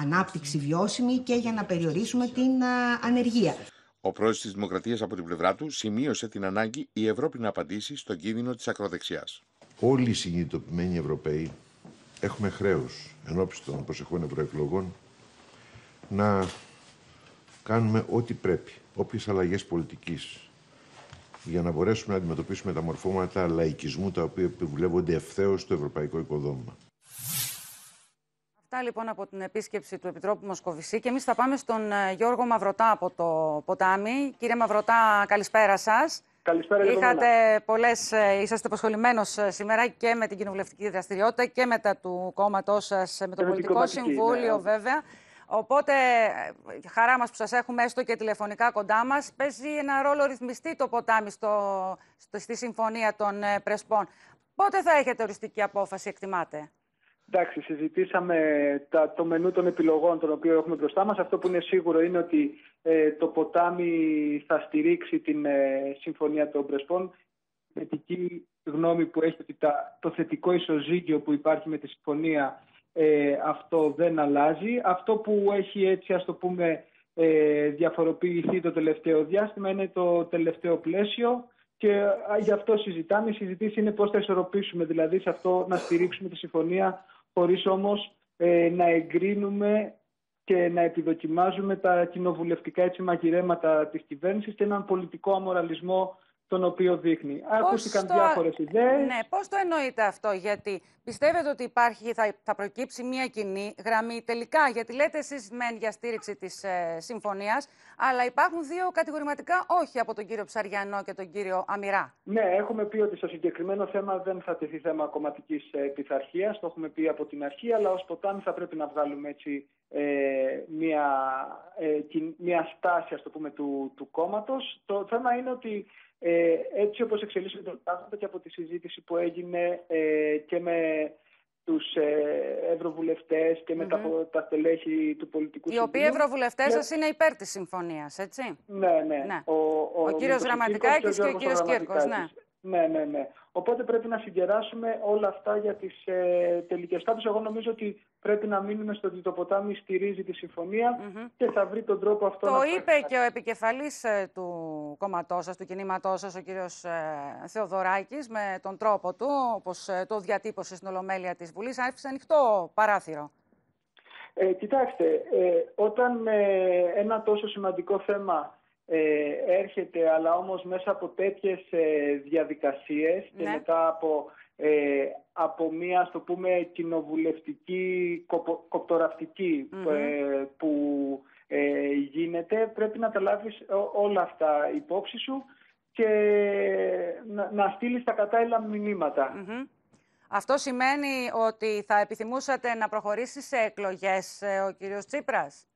ανάπτυξη βιώσιμη και για να περιορίσουμε την ανεργία. Ο πρόεδρος της Δημοκρατίας από την πλευρά του σημείωσε την ανάγκη η Ευρώπη να απαντήσει στον κίνδυνο της ακροδεξιάς. Όλοι οι συνειδητοποιημένοι Ευρωπαίοι έχουμε χρέο ενώπιση των προσεχών ευρωεκλογών να κάνουμε ό,τι πρέπει, όποιες αλλαγές πολιτικής για να μπορέσουμε να αντιμετωπίσουμε τα μορφώματα λαϊκισμού τα οποία επιβουλεύονται ευθέως στο ευρωπαϊκό οικοδόμημα. Αυτά λοιπόν από την επίσκεψη του Επιτρόπου Μοσκοβισή και εμείς θα πάμε στον ε, Γιώργο Μαυρωτά από το ποτάμι. Κύριε Μαυρωτά, καλησπέρα σας. Καλησπέρα, Είχατε πολλές, ε, είσαστε απασχολημένος ε, σήμερα και με την κοινοβουλευτική δραστηριότητα και μετά του κόμματός σας, με το Πολιτικό Συμβούλιο ναι. βέβαια. Οπότε, χαρά μας που σας έχουμε έστω και τηλεφωνικά κοντά μας, παίζει ένα ρόλο ρυθμιστή το ποτάμι στη Συμφωνία των Πρεσπών. Πότε θα έχετε οριστική απόφαση, εκτιμάτε. Εντάξει, συζητήσαμε τα, το μενού των επιλογών των οποίων έχουμε μπροστά μας. Αυτό που είναι σίγουρο είναι ότι ε, το ποτάμι θα στηρίξει την ε, Συμφωνία των Πρεσπών. Θετική γνώμη που έχει ότι το θετικό ισοζύγιο που υπάρχει με τη Συμφωνία ε, αυτό δεν αλλάζει. Αυτό που έχει έτσι ας το πούμε ε, διαφοροποιηθεί το τελευταίο διάστημα είναι το τελευταίο πλαίσιο και γι' αυτό συζητάμε. Η συζητήση είναι πώς θα ισορροπήσουμε, δηλαδή σε αυτό να στηρίξουμε τη συμφωνία χωρίς όμως ε, να εγκρίνουμε και να επιδοκιμάζουμε τα κοινοβουλευτικά έτσι μαγειρέματα της κυβέρνησης και έναν πολιτικό αμοραλισμό τον οποίο δείχνει. Ακούστηκαν το... διάφορες ιδέες. Ναι, πώς το εννοείτε αυτό, γιατί πιστεύετε ότι υπάρχει, θα, θα προκύψει μια κοινή γραμμή τελικά, γιατί λέτε εσείς μεν για στήριξη της ε, συμφωνίας, αλλά υπάρχουν δύο κατηγορηματικά όχι από τον κύριο Ψαριανό και τον κύριο Αμυρά. Ναι, έχουμε πει ότι στο συγκεκριμένο θέμα δεν θα τεθεί θέμα κομματικής ε, το έχουμε πει από την αρχή, αλλά ως ποτάμι θα πρέπει να βγάλουμε έτσι ε, μια, ε, μια στάση ας το πούμε, του, του Το θέμα είναι ότι ε, έτσι όπως εξελίσσονται τα πράγματα και από τη συζήτηση που έγινε ε, και με τους ε, ευρωβουλευτές και με mm-hmm. τα, τα στελέχη του πολιτικού Οι οποίοι ευρωβουλευτές και... σας είναι υπέρ της συμφωνίας, έτσι. Ναι, ναι. ναι. Ο, ο, ο κύριος Γραμματικάκης και ο, κύριος Κύρκος, ναι. Ναι, ναι, ναι. Οπότε πρέπει να συγκεράσουμε όλα αυτά για τις ε, τελικές τάσεις. Εγώ νομίζω ότι πρέπει να μείνουμε στο ότι το ποτάμι στηρίζει τη συμφωνία mm-hmm. και θα βρει τον τρόπο αυτό το να. Το είπε και ο επικεφαλής ε, του κόμματός σας, του κινήματός σας, ο κύριος ε, Θεοδωράκης, με τον τρόπο του, όπως ε, το διατύπωσε στην Ολομέλεια της Βουλής, άφησε ανοιχτό παράθυρο. Ε, κοιτάξτε, ε, όταν ένα τόσο σημαντικό θέμα έρχεται, αλλά όμως μέσα από τέτοιες διαδικασίες και ναι. μετά από, από μία, το πούμε, κοινοβουλευτική, κοπο, που ε, γίνεται, πρέπει να τα λάβεις όλα αυτά υπόψη σου και να, να στείλεις τα κατάλληλα μηνύματα. Αυτό σημαίνει ότι θα επιθυμούσατε να προχωρήσει σε εκλογές ε, ο κύριος Τσίπρας.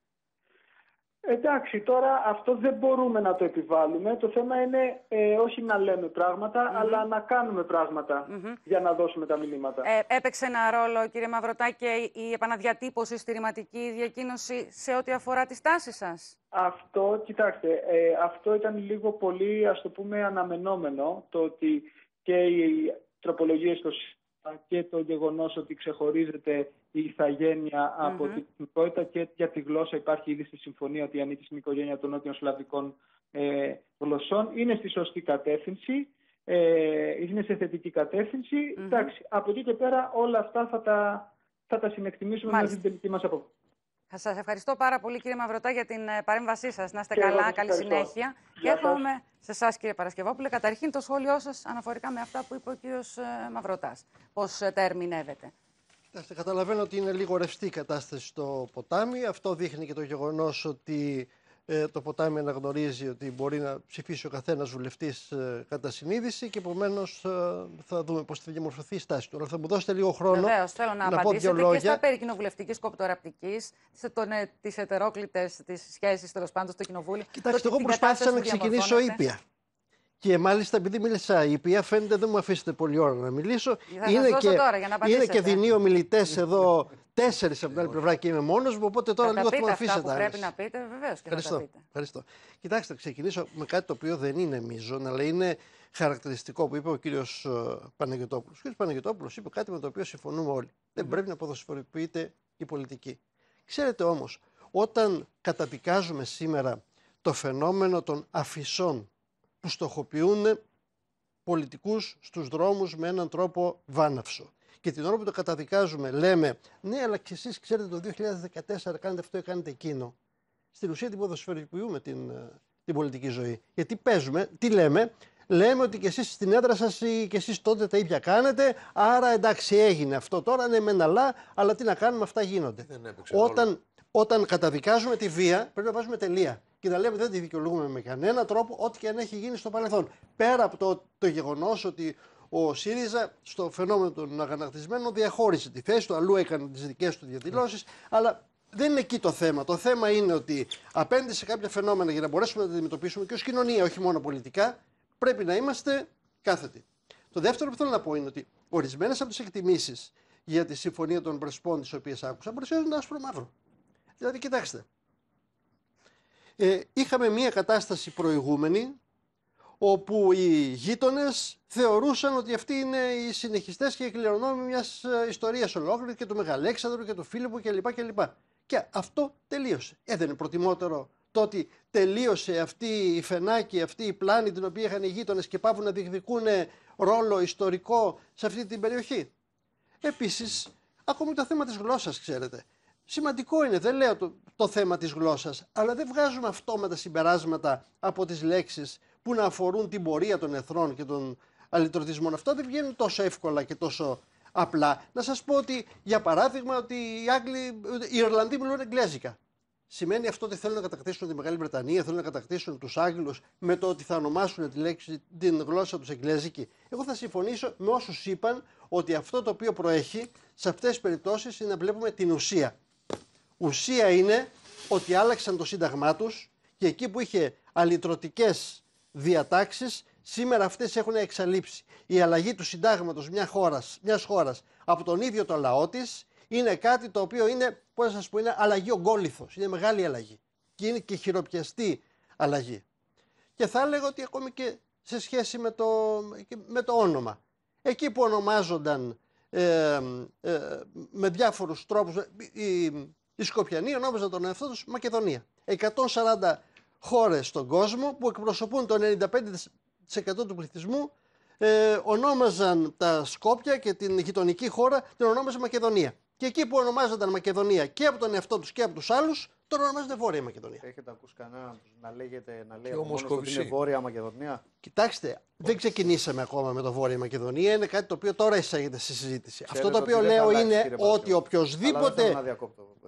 Εντάξει, τώρα αυτό δεν μπορούμε να το επιβάλλουμε. Το θέμα είναι ε, όχι να λέμε πράγματα, αλλά να κάνουμε πράγματα για να δώσουμε τα μηνύματα. Ε, έπαιξε ένα ρόλο, κύριε Μαυροτάκη, η επαναδιατύπωση στη ρηματική διακίνωση σε ό,τι αφορά τις τάσεις σας. Αυτό, κοιτάξτε, ε, αυτό ήταν λίγο πολύ, ας το πούμε, αναμενόμενο, το ότι και οι τροπολογίες των και το γεγονός ότι ξεχωρίζεται η ηθαγένεια την εθνικότητα και για τη γλώσσα υπάρχει ήδη στη συμφωνία ότι ανήκει στην οικογένεια των νότιων σλαβικών ε, γλωσσών. Είναι στη σωστή κατεύθυνση, ε, είναι σε θετική κατεύθυνση. Εντάξει, από εκεί και πέρα όλα αυτά θα τα, θα τα συνεκτιμήσουμε με την τελική μας απόφαση. Σας ευχαριστώ πάρα πολύ, κύριε Μαυρωτά, για την ε, παρέμβασή σας. Να είστε καλά, καλή συνέχεια. Και έχουμε σε εσάς, κύριε Παρασκευόπουλε. Καταρχήν, το σχόλιο σας αναφορικά με αυτά που είπε ο κύριος ε, Μαυρωτάς. Πώς ε, τα ερμηνεύετε. Καταλαβαίνω ότι είναι λίγο ρευστή η κατάσταση στο ποτάμι. Αυτό δείχνει και το γεγονός ότι ε, το ποτάμι αναγνωρίζει ότι μπορεί να ψηφίσει ο καθένας βουλευτής ε, κατά συνείδηση και επομένως ε, θα δούμε πώς θα διαμορφωθεί η στάση του. Αλλά θα μου δώσετε λίγο χρόνο. Βεβαίως, θέλω να, να πω δύο λόγια. και στα περί κοινοβουλευτικής κοπτοραπτικής, τις ετερόκλητες τις σχέσεις τέλος πάντων στο κοινοβούλιο. Κοιτάξτε, εγώ προσπάθησα να ξεκινήσω ήπια. Και μάλιστα επειδή μίλησα η οποία φαίνεται δεν μου αφήσετε πολύ ώρα να μιλήσω. είναι, και, τώρα, για να είναι και δινοί ομιλητές εδώ, τέσσερις από την άλλη πλευρά και είμαι μόνος μου. Οπότε τώρα θα λίγο θα μου αφήσετε. Αν πρέπει να πείτε, βεβαίως και ευχαριστώ, θα τα πείτε. Ευχαριστώ. Κοιτάξτε, θα ξεκινήσω με κάτι το οποίο δεν είναι μείζον, αλλά είναι χαρακτηριστικό που είπε ο κύριος ε, Παναγιοτόπουλο. Ο κύριος Παναγιοτόπουλο είπε κάτι με το οποίο συμφωνούμε όλοι. Mm. Δεν πρέπει να ποδοσφοροποιείται η πολιτική. Ξέρετε όμως, όταν καταδικάζουμε σήμερα το φαινόμενο των αφισών που στοχοποιούν πολιτικούς στους δρόμους με έναν τρόπο βάναυσο. Και την ώρα που το καταδικάζουμε λέμε ναι αλλά και εσείς ξέρετε το 2014 κάνετε αυτό ή κάνετε εκείνο. Στην ουσία την ποδοσφαιρικοποιούμε την, ε, την πολιτική ζωή. Γιατί παίζουμε, τι λέμε, λέμε ότι και εσείς στην έδρα σας και εσείς τότε τα ίδια κάνετε, άρα εντάξει έγινε αυτό τώρα, ναι μεν αλλά, αλλά τι να κάνουμε αυτά γίνονται. Όταν όταν καταδικάζουμε τη βία, πρέπει να βάζουμε τελεία. Και να λέμε δεν τη δικαιολογούμε με κανένα τρόπο, ό,τι και αν έχει γίνει στο παρελθόν. Πέρα από το, το γεγονός ότι ο ΣΥΡΙΖΑ στο φαινόμενο των αγανακτισμένων διαχώρισε τη θέση του, αλλού έκανε τις δικές του διαδηλώσεις, αλλά δεν είναι εκεί το θέμα. Το θέμα είναι ότι απέναντι σε κάποια φαινόμενα για να μπορέσουμε να τα αντιμετωπίσουμε και ως κοινωνία, όχι μόνο πολιτικά, πρέπει να είμαστε κάθετοι. Το δεύτερο που θέλω να πω είναι ότι ορισμένες από τις εκτιμήσεις για τη συμφωνία των Πρεσπών, τις οποίες άκουσα, παρουσιάζουν άσπρο μαύρο. Δηλαδή, κοιτάξτε, ε, είχαμε μία κατάσταση προηγούμενη όπου οι γείτονες θεωρούσαν ότι αυτοί είναι οι συνεχιστές και οι κληρονόμοι μιας ε, ιστορίας ολόκληρης και του Μεγαλέξανδρου και του Φίλιππου κλπ. Και αυτό τελείωσε. Ε, δεν είναι προτιμότερο το ότι τελείωσε αυτή η φενάκη, αυτή η πλάνη την οποία είχαν οι γείτονες και πάβουν να διεκδικούν ρόλο ιστορικό σε αυτή την περιοχή. Επίσης, ακόμη το θέμα της γλώσσας, ξέρετε. Σημαντικό είναι, δεν λέω το, το θέμα της γλώσσας, αλλά δεν βγάζουμε αυτόματα συμπεράσματα από τις λέξεις που να αφορούν την πορεία των εθρών και των αλυτρωτισμών. Αυτά δεν βγαίνουν τόσο εύκολα και τόσο απλά. Να σας πω ότι, για παράδειγμα, ότι οι, Άγγλοι, οι Ιρλανδοί μιλούν εγγλέζικα. Σημαίνει αυτό ότι θέλουν να κατακτήσουν τη Μεγάλη Βρετανία, θέλουν να κατακτήσουν τους Άγγλους με το ότι θα ονομάσουν τη λέξη, την γλώσσα τους εγγλέζικη. Εγώ θα συμφωνήσω με όσους είπαν ότι αυτό το οποίο προέχει σε αυτές τις περιπτώσεις είναι να βλέπουμε την ουσία. Ουσία είναι ότι άλλαξαν το σύνταγμά τους και εκεί που είχε αλυτρωτικές διατάξεις σήμερα αυτές έχουν εξαλείψει. Η αλλαγή του συντάγματος μια χώρας μιας χώρας από τον ίδιο το λαό της, είναι κάτι το οποίο είναι, πω να σας πω, είναι αλλαγή ογκόλυθο. είναι μεγάλη αλλαγή και είναι και χειροπιαστή αλλαγή. Και θα έλεγα ότι ακόμη και σε σχέση με το, με το όνομα. Εκεί που ονομάζονταν ε, ε με διάφορους τρόπους, οι Σκοπιανοί ονόμαζαν τον εαυτό τους Μακεδονία. 140 χώρες στον κόσμο που εκπροσωπούν το 95% του πληθυσμού ε, ονόμαζαν τα Σκόπια και την γειτονική χώρα την ονόμαζε Μακεδονία. Και εκεί που ονομάζονταν Μακεδονία και από τον εαυτό τους και από τους άλλους, Τώρα ονομάζεται Βόρεια Μακεδονία. Έχετε ακούσει κανέναν να λέγεται να λέει ότι είναι Βόρεια Μακεδονία. Κοιτάξτε, δεν ξεκινήσαμε ακόμα με το Βόρεια Μακεδονία. Είναι κάτι το οποίο τώρα εισάγεται στη συζήτηση. Ξέρετε Αυτό το οποίο λέω αλλάξει, είναι ότι οποιοδήποτε. Να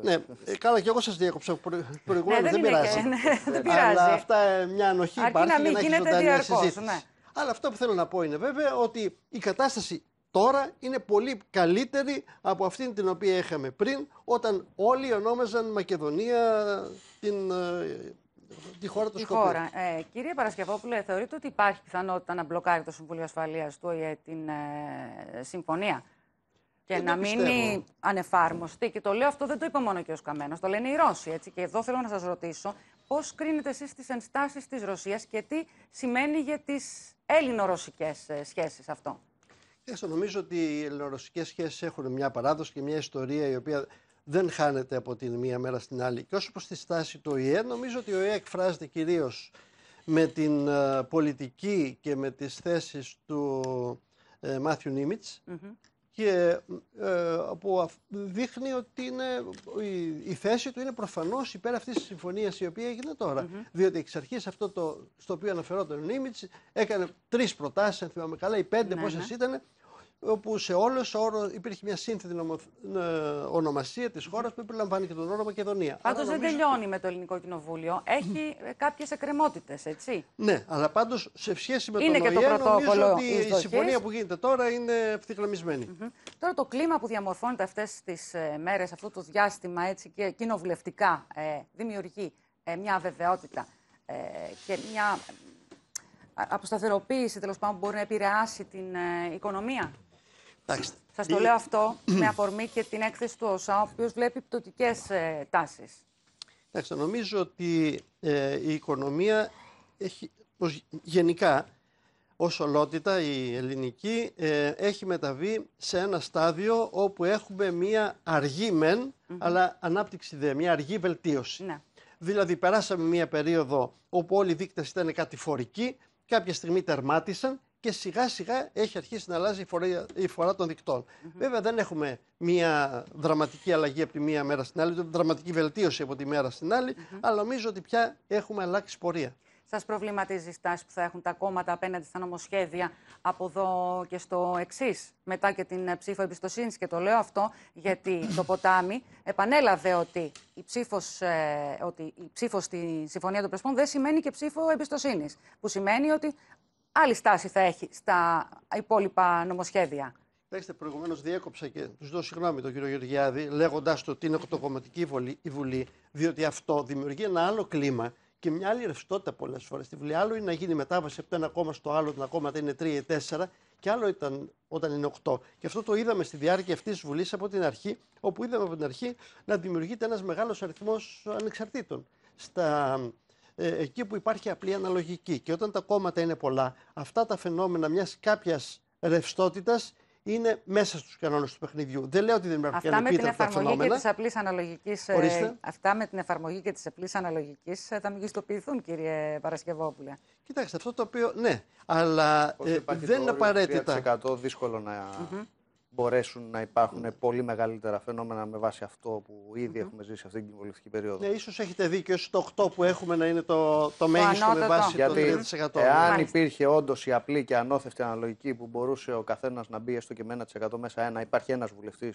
ναι, ε, καλά, και εγώ σας διέκοψα ναι, προηγουμένως. Ναι, δεν, πειράζει. δεν Αλλά αυτά ε, μια ανοχή υπάρχει να μην γίνεται διαρκώ. Ναι. Αλλά αυτό που θέλω να πω είναι βέβαια ότι η κατάσταση τώρα είναι πολύ καλύτερη από αυτήν την οποία είχαμε πριν όταν όλοι ονόμαζαν Μακεδονία την, ε, τη χώρα του Σκοπίου. Ε, κύριε Παρασκευόπουλε, θεωρείτε ότι υπάρχει πιθανότητα να μπλοκάρει το Συμβούλιο Ασφαλείας του ΟΗΕ την ε, συμφωνία και να μείνει ανεφάρμοστη. Και το λέω αυτό δεν το είπε μόνο ο κ. Καμένο, το λένε οι Ρώσοι. Έτσι. Και εδώ θέλω να σας ρωτήσω πώς κρίνετε εσείς τις ενστάσεις της Ρωσίας και τι σημαίνει για τις Έλληνο-Ρωσικέ ε, σχέσεις αυτό έχω νομίζω ότι οι ελληνορωσικές σχέσεις έχουν μια παράδοση και μια ιστορία η οποία δεν χάνεται από την μία μέρα στην άλλη. Και όσο προς τη στάση του ΟΗΕ, νομίζω ότι ο ΟΗΕ εκφράζεται κυρίως με την ε, πολιτική και με τις θέσεις του ε, Μάθιου Νίμιτ και ε, που δείχνει ότι είναι, η, η, θέση του είναι προφανώς υπέρ αυτής της συμφωνίας η οποία έγινε τώρα. Διότι εξ αρχής αυτό το, στο οποίο αναφερόταν ο Νίμιτς έκανε τρεις προτάσεις, αν θυμάμαι καλά, οι πέντε ναι, πόσες ναι. ήταν, όπου σε όλε όρος υπήρχε μια σύνθετη ε, ονομασία της χώρας που επιλαμβάνει και τον όρο Μακεδονία. Πάντως δεν νομίζω... τελειώνει με το Ελληνικό Κοινοβούλιο. Έχει ε, κάποιες εκκρεμότητες, έτσι. Ναι, αλλά πάντως σε σχέση με είναι τον ΟΗΕ, το νομίζω ότι η συμφωνία που γίνεται τώρα είναι ευθυγραμμισμένη. Τώρα το κλίμα που διαμορφώνεται αυτές τις ε, μέρες, αυτό το διάστημα έτσι, και κοινοβουλευτικά, δημιουργεί μια αβεβαιότητα και μια αποσταθεροποίηση τέλος πάντων που μπορεί να επηρεάσει την οικονομία. Θα το λέω αυτό με αφορμή και την έκθεση του ΟΣΑ, ο οποίος βλέπει πτωτικές ε, τάσεις. Εντάξει, νομίζω ότι ε, η οικονομία γενικά ως ολότητα η ελληνική ε, έχει μεταβεί σε ένα στάδιο όπου έχουμε μία αργή μεν, αλλά ανάπτυξη δε, μία αργή βελτίωση. Ναι. Δηλαδή περάσαμε μία περίοδο όπου όλοι οι δείκτες ήταν κατηφορικοί, κάποια στιγμή τερμάτισαν και σιγά σιγά έχει αρχίσει να αλλάζει η φορά, η φορά των δικτών. Βέβαια δεν έχουμε μια δραματική αλλαγή από τη μία μέρα στην άλλη, δραματική βελτίωση από τη μέρα στην άλλη, αλλά νομίζω ότι πια έχουμε αλλάξει πορεία. Σας προβληματίζει η στάση που θα έχουν τα κόμματα απέναντι στα νομοσχέδια από εδώ και στο εξής, μετά και την ε, ψήφο εμπιστοσύνης. Και το λέω αυτό γιατί το ποτάμι επανέλαβε ότι η ψήφος ε, ότι η ψήφος στη Συμφωνία των Πρεσπών δεν σημαίνει και ψήφο εμπιστοσύνης. Που σημαίνει ότι άλλη στάση θα έχει στα υπόλοιπα νομοσχέδια. Κοιτάξτε, προηγουμένως διέκοψα και τους δώσω συγγνώμη τον κύριο Γεωργιάδη, λέγοντάς το ότι είναι οκτωκομματική η Βουλή, διότι αυτό δημιουργεί ένα άλλο κλίμα και μια άλλη ρευστότητα πολλές φορές στη Βουλή. Άλλο είναι να γίνει μετάβαση από το ένα κόμμα στο άλλο, τα κόμματα είναι τρία ή τέσσερα, και άλλο ήταν όταν είναι 8. Και αυτό το είδαμε στη διάρκεια αυτής της Βουλής από την αρχή, όπου είδαμε από την αρχή να δημιουργείται ένας μεγάλος αριθμός ανεξαρτήτων. Στα ε, εκεί που υπάρχει απλή αναλογική. Και όταν τα κόμματα είναι πολλά, αυτά τα φαινόμενα μιας κάποιας ρευστότητας είναι μέσα στους κανόνες του παιχνιδιού. Δεν λέω ότι δεν υπάρχουν αυτά, με την εφαρμογή και ε, αυτά με την εφαρμογή και της απλής αναλογικής ε, θα μεγιστοποιηθούν, κύριε Παρασκευόπουλε. Κοιτάξτε, αυτό το οποίο. Ναι, αλλά ε, δεν είναι απαραίτητα. 3% δύσκολο να μπορέσουν να υπάρχουν ναι. πολύ μεγαλύτερα φαινόμενα με βάση αυτό που ήδη έχουμε ζήσει αυτή την κοινοβουλευτική περίοδο. Ναι, ίσως έχετε δίκιο το 8 που έχουμε να είναι το, το μέγιστο με βάση Γιατί το 3%. Εάν υπήρχε όντως η απλή και ανώθευτη αναλογική που μπορούσε ο καθένας να μπει έστω και με 1% μέσα, ένα, υπάρχει ένας βουλευτής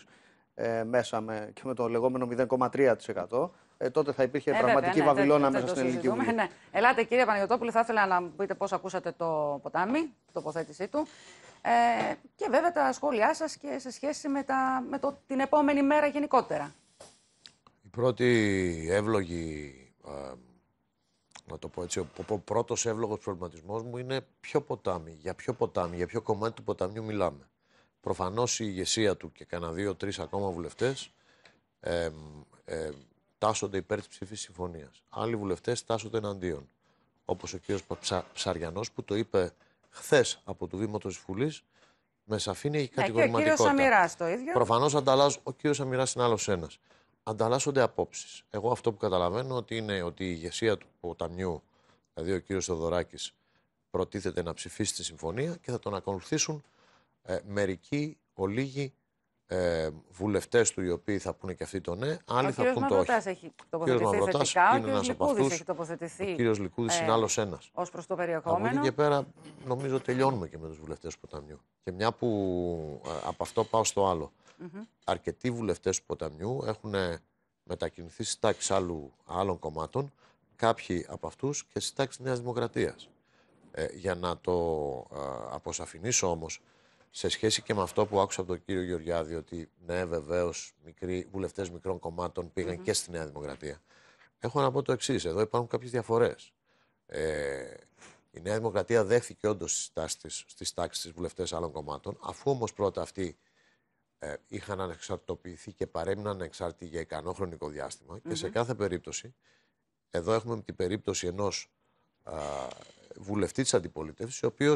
ε, μέσα και με το λεγόμενο 0,3% ε, τότε θα υπήρχε ε, πραγματική βέβαια, ναι, βαβυλώνα μέσα στην ελληνική βουλή. Ναι. Ελάτε κύριε Παναγιωτόπουλε, θα ήθελα να μου πείτε πώς ακούσατε το ποτάμι, την τοποθέτησή του. Ε, και βέβαια τα σχόλιά σας και σε σχέση με, τα, με το, την επόμενη μέρα γενικότερα. Η πρώτη εύλογη, να το πω έτσι, ο πρώτος εύλογος προβληματισμός μου είναι ποιο ποτάμι, για ποιο ποτάμι, για ποιο κομμάτι του ποταμιού μιλάμε. Προφανώς η ηγεσία του και κανένα δύο-τρεις ακόμα βουλευτές. ε, ε, τάσσονται υπέρ της ψήφη συμφωνίας. Άλλοι βουλευτές τάσσονται εναντίον. Όπως ο κ. Ψαριανός που το είπε χθες από το Δήμο της Βουλής με σαφήνεια έχει κατηγορηματικότητα. Ε, και ο κ. Σαμυρά το ίδιο. Προφανώς ο κ. Σαμυρά είναι άλλος ένας. Ανταλλάσσονται απόψεις. Εγώ αυτό που καταλαβαίνω ότι είναι ότι η ηγεσία του ποταμιού, δηλαδή ο κ. Σοδωράκη, προτίθεται να ψηφίσει τη συμφωνία και θα τον ακολουθήσουν ε, μερικοί, ολίγοι ε, βουλευτές του οι οποίοι θα πούνε και αυτοί το ναι, άλλοι ο θα πούνε το όχι. Έχει ο κύριος Μαυροτά έχει τοποθετηθεί Ο κύριος Λικούδης είναι ε, άλλος ένας. Ως προς το περιεχόμενο. Από εκεί και πέρα, νομίζω τελειώνουμε και με τους βουλευτές του ποταμιού. Και μια που ε, από αυτό πάω στο άλλο. Mm-hmm. Αρκετοί βουλευτές του ποταμιού έχουν μετακινηθεί στις τάξεις άλλων κομμάτων, κάποιοι από αυτούς και στις τάξεις Νέας Δημοκρατίας. Ε, για να το ε, αποσαφηνίσω όμως, σε σχέση και με αυτό που άκουσα από τον κύριο Γεωργιάδη, ότι ναι, βεβαίως βουλευτές μικρών κομμάτων και στη Νέα Δημοκρατία. Έχω να πω το εξής: Εδώ υπάρχουν κάποιες διαφορές. Ε, η Νέα Δημοκρατία δέχθηκε όντως στις τάξεις της βουλευτές άλλων κομμάτων, αφού όμως πρώτα αυτοί ε, είχαν ανεξαρτητοποιηθεί και παρέμειναν ανεξάρτητοι για ικανό χρονικό Και σε κάθε περίπτωση, εδώ έχουμε την περίπτωση ενός βουλευτή της αντιπολίτευσης, ο οποίος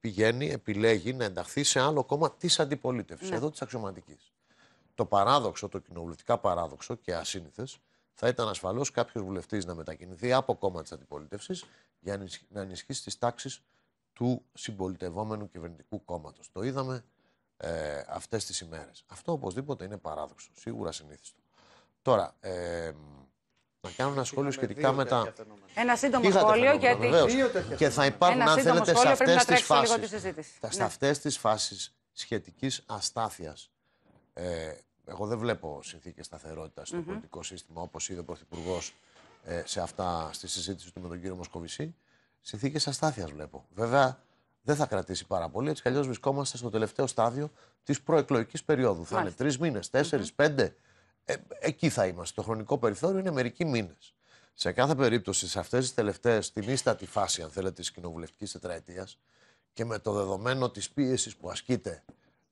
πηγαίνει, επιλέγει να ενταχθεί σε άλλο κόμμα της αντιπολίτευσης, ναι. εδώ της αξιωματικής. Το παράδοξο, το κοινοβουλευτικά παράδοξο και ασύνηθες, θα ήταν ασφαλώς κάποιος βουλευτής να μετακινηθεί από κόμμα της αντιπολίτευσης για να ενισχύσει τις τάξεις του συμπολιτευόμενου κυβερνητικού κόμματος. Το είδαμε ε, αυτές τις ημέρες. Αυτό οπωσδήποτε είναι παράδοξο, σίγουρα συνήθιστο. Τώρα, ε, να κάνω ένα σχόλιο σχετικά με τα. Ένα σύντομο σχόλιο, γιατί. Και θα υπάρχουν, αν θέλετε, σε αυτέ τι φάσει. Σε ναι. αυτές τις φάσεις σχετικής αστάθειας. Ε, εγώ δεν βλέπω συνθήκες σταθερότητας στο mm-hmm. πολιτικό σύστημα, όπως είδε ο Πρωθυπουργός ε, σε αυτά στη συζήτηση του με τον κύριο Μοσκοβισή. Συνθήκες αστάθειας βλέπω. Βέβαια, δεν θα κρατήσει πάρα πολύ. Έτσι κι αλλιώς βρισκόμαστε στο τελευταίο στάδιο της προεκλογικής περίοδου. Μάλιστα. Θα είναι τρεις μήνες, τέσσερις, πέντε. Mm-hmm. Ε, εκεί θα είμαστε. Το χρονικό περιθώριο είναι μερικοί μήνες. Σε κάθε περίπτωση, σε αυτές τις τελευταίες, την ίστατη φάση, αν θέλετε, της κοινοβουλευτικής τετραετίας και με το δεδομένο της πίεσης που ασκείται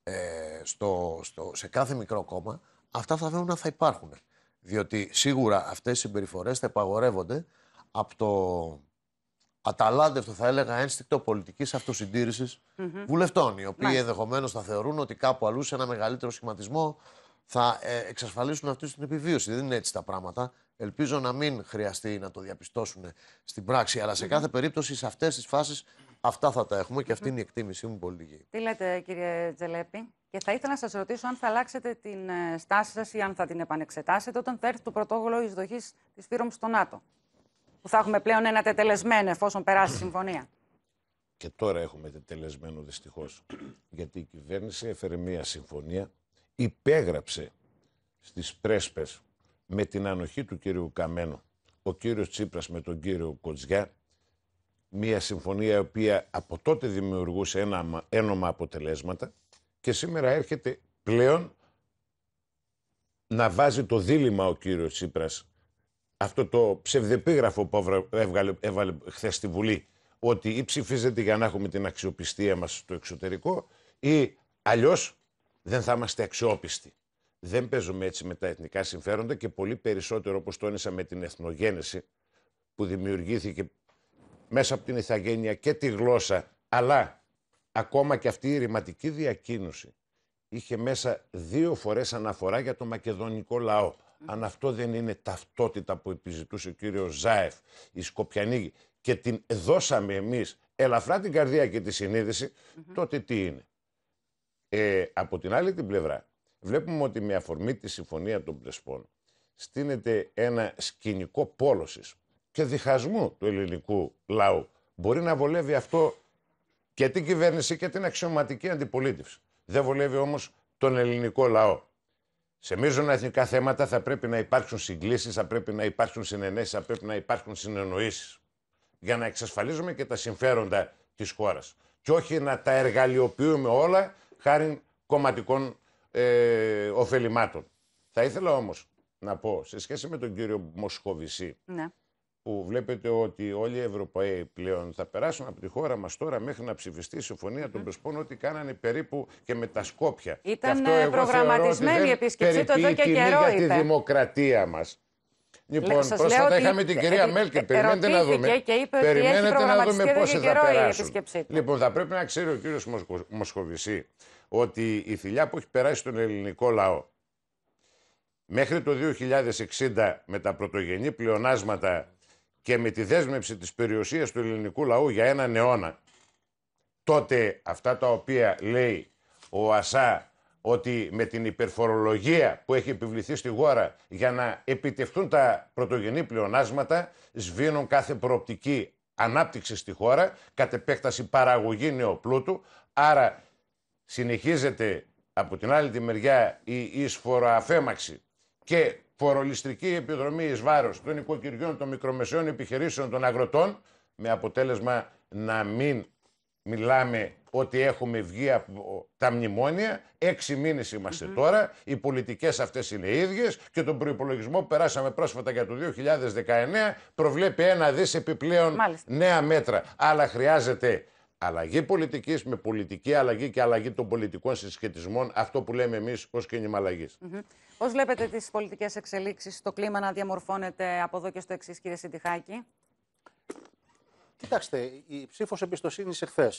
ε, στο, σε κάθε μικρό κόμμα, αυτά θα φαίνουν να θα υπάρχουν. Διότι σίγουρα αυτές οι συμπεριφορές θα επαγορεύονται από το αταλάντευτο, θα έλεγα, ένστικτο πολιτικής αυτοσυντήρησης mm-hmm. βουλευτών, οι οποίοι ενδεχομένως θα θεωρούν ότι κάπου αλλού σε ένα μεγαλύτερο σχηματισμό θα ε, εξασφαλίσουν αυτή την επιβίωση. Δεν είναι έτσι τα πράγματα. Ελπίζω να μην χρειαστεί να το διαπιστώσουν στην πράξη. Αλλά σε κάθε περίπτωση, σε αυτές τις φάσεις, αυτά θα τα έχουμε και αυτή είναι η εκτίμησή μου πολιτική. Τι λέτε, κύριε Τζελέπη. Και θα ήθελα να σας ρωτήσω αν θα αλλάξετε την ε, στάση σας ή αν θα την επανεξετάσετε όταν θα έρθει το πρωτόκολλο εισδοχής της Φύρομ στο ΝΑΤΟ. Που θα έχουμε πλέον ένα τετελεσμένο εφόσον περάσει η συμφωνία. Και τώρα έχουμε τετελεσμένο δυστυχώς. Γιατί η κυβέρνηση έφερε μία συμφωνία υπέγραψε στις πρέσπες με την ανοχή του κύριου Καμένου ο κύριος Τσίπρας με τον κύριο Κοτζιά μια συμφωνία η οποία από τότε δημιουργούσε ένα ένομα αποτελέσματα και σήμερα έρχεται πλέον να βάζει το δίλημα ο κύριος Τσίπρας αυτό το ψευδεπίγραφο που έβγαλε, έβαλε χθες στη Βουλή ότι ή ψηφίζεται για να έχουμε την αξιοπιστία μας στο εξωτερικό ή αλλιώς δεν θα είμαστε αξιόπιστοι. Δεν παίζουμε έτσι με τα εθνικά συμφέροντα και πολύ περισσότερο, όπως τόνισα, με την εθνογένεση που δημιουργήθηκε μέσα από την ηθαγένεια και τη γλώσσα, αλλά ακόμα και αυτή η ρηματική διακίνηση είχε μέσα δύο φορές αναφορά για το μακεδονικό λαό. Αν αυτό δεν είναι ταυτότητα που επιζητούσε ο κύριος Ζάεφ, η Σκοπιανή και την δώσαμε εμείς ελαφρά την καρδιά και τη συνείδηση, τότε τι είναι. Ε, από την άλλη την πλευρά, βλέπουμε ότι με αφορμή τη συμφωνία των Πρεσπών στείνεται ένα σκηνικό πόλωσης και διχασμού του ελληνικού λαού. Μπορεί να βολεύει αυτό και την κυβέρνηση και την αξιωματική αντιπολίτευση. Δεν βολεύει όμως τον ελληνικό λαό. Σε μείζωνα εθνικά θέματα θα πρέπει να υπάρξουν συγκλήσεις, θα πρέπει να υπάρξουν συνενέσεις, θα πρέπει να υπάρχουν συνεννοήσεις για να εξασφαλίζουμε και τα συμφέροντα της χώρας. Και όχι να τα εργαλειοποιούμε όλα χάρη κομματικών ε, ωφελημάτων. Θα ήθελα όμως να πω σε σχέση με τον κύριο Μοσχοβησή ναι. που βλέπετε ότι όλοι οι Ευρωπαίοι πλέον θα περάσουν από τη χώρα μας τώρα μέχρι να ψηφιστεί η Συμφωνία mm. των Πεσπών, ότι κάνανε περίπου και με τα Σκόπια. Ήταν προγραμματισμένη η επίσκεψή του εδώ και καιρό για τη δημοκρατία μας. Λοιπόν, Σας πρόσφατα είχαμε την κυρία ε, Περιμένετε να δούμε. Και είπε Περιμένετε να δούμε πόσοι θα περάσουν. Λοιπόν, θα πρέπει να ξέρει ο κύριος Μοσχοβησή ότι η θηλιά που έχει περάσει στον ελληνικό λαό μέχρι το 2060 με τα πρωτογενή πλεονάσματα και με τη δέσμευση της περιουσίας του ελληνικού λαού για έναν αιώνα, τότε αυτά τα οποία λέει ο ΑΣΑ ότι με την υπερφορολογία που έχει επιβληθεί στη χώρα για να επιτευχθούν τα πρωτογενή πλεονάσματα, σβήνουν κάθε προοπτική ανάπτυξη στη χώρα, κατ' επέκταση παραγωγή νεοπλούτου, άρα συνεχίζεται από την άλλη τη μεριά η εισφοροαφέμαξη και φορολιστρική επιδρομή εις βάρος των οικοκυριών, των μικρομεσαίων επιχειρήσεων, των αγροτών, με αποτέλεσμα να μην μιλάμε ότι έχουμε βγει από τα μνημόνια. Έξι μήνες τώρα. Οι πολιτικές αυτές είναι ίδιες και τον προπολογισμό που περάσαμε πρόσφατα για το 2019 προβλέπει ένα δις επιπλέον νέα μέτρα. Αλλά χρειάζεται αλλαγή πολιτικής με πολιτική αλλαγή και αλλαγή των πολιτικών συσχετισμών. Αυτό που λέμε εμείς ως κίνημα αλλαγής. Πώς βλέπετε τις πολιτικές εξελίξεις, το κλίμα να διαμορφώνεται από εδώ και στο εξής, κύριε Σιντιχάκη. Κοιτάξτε, η ψήφος εμπιστοσύνης εχθές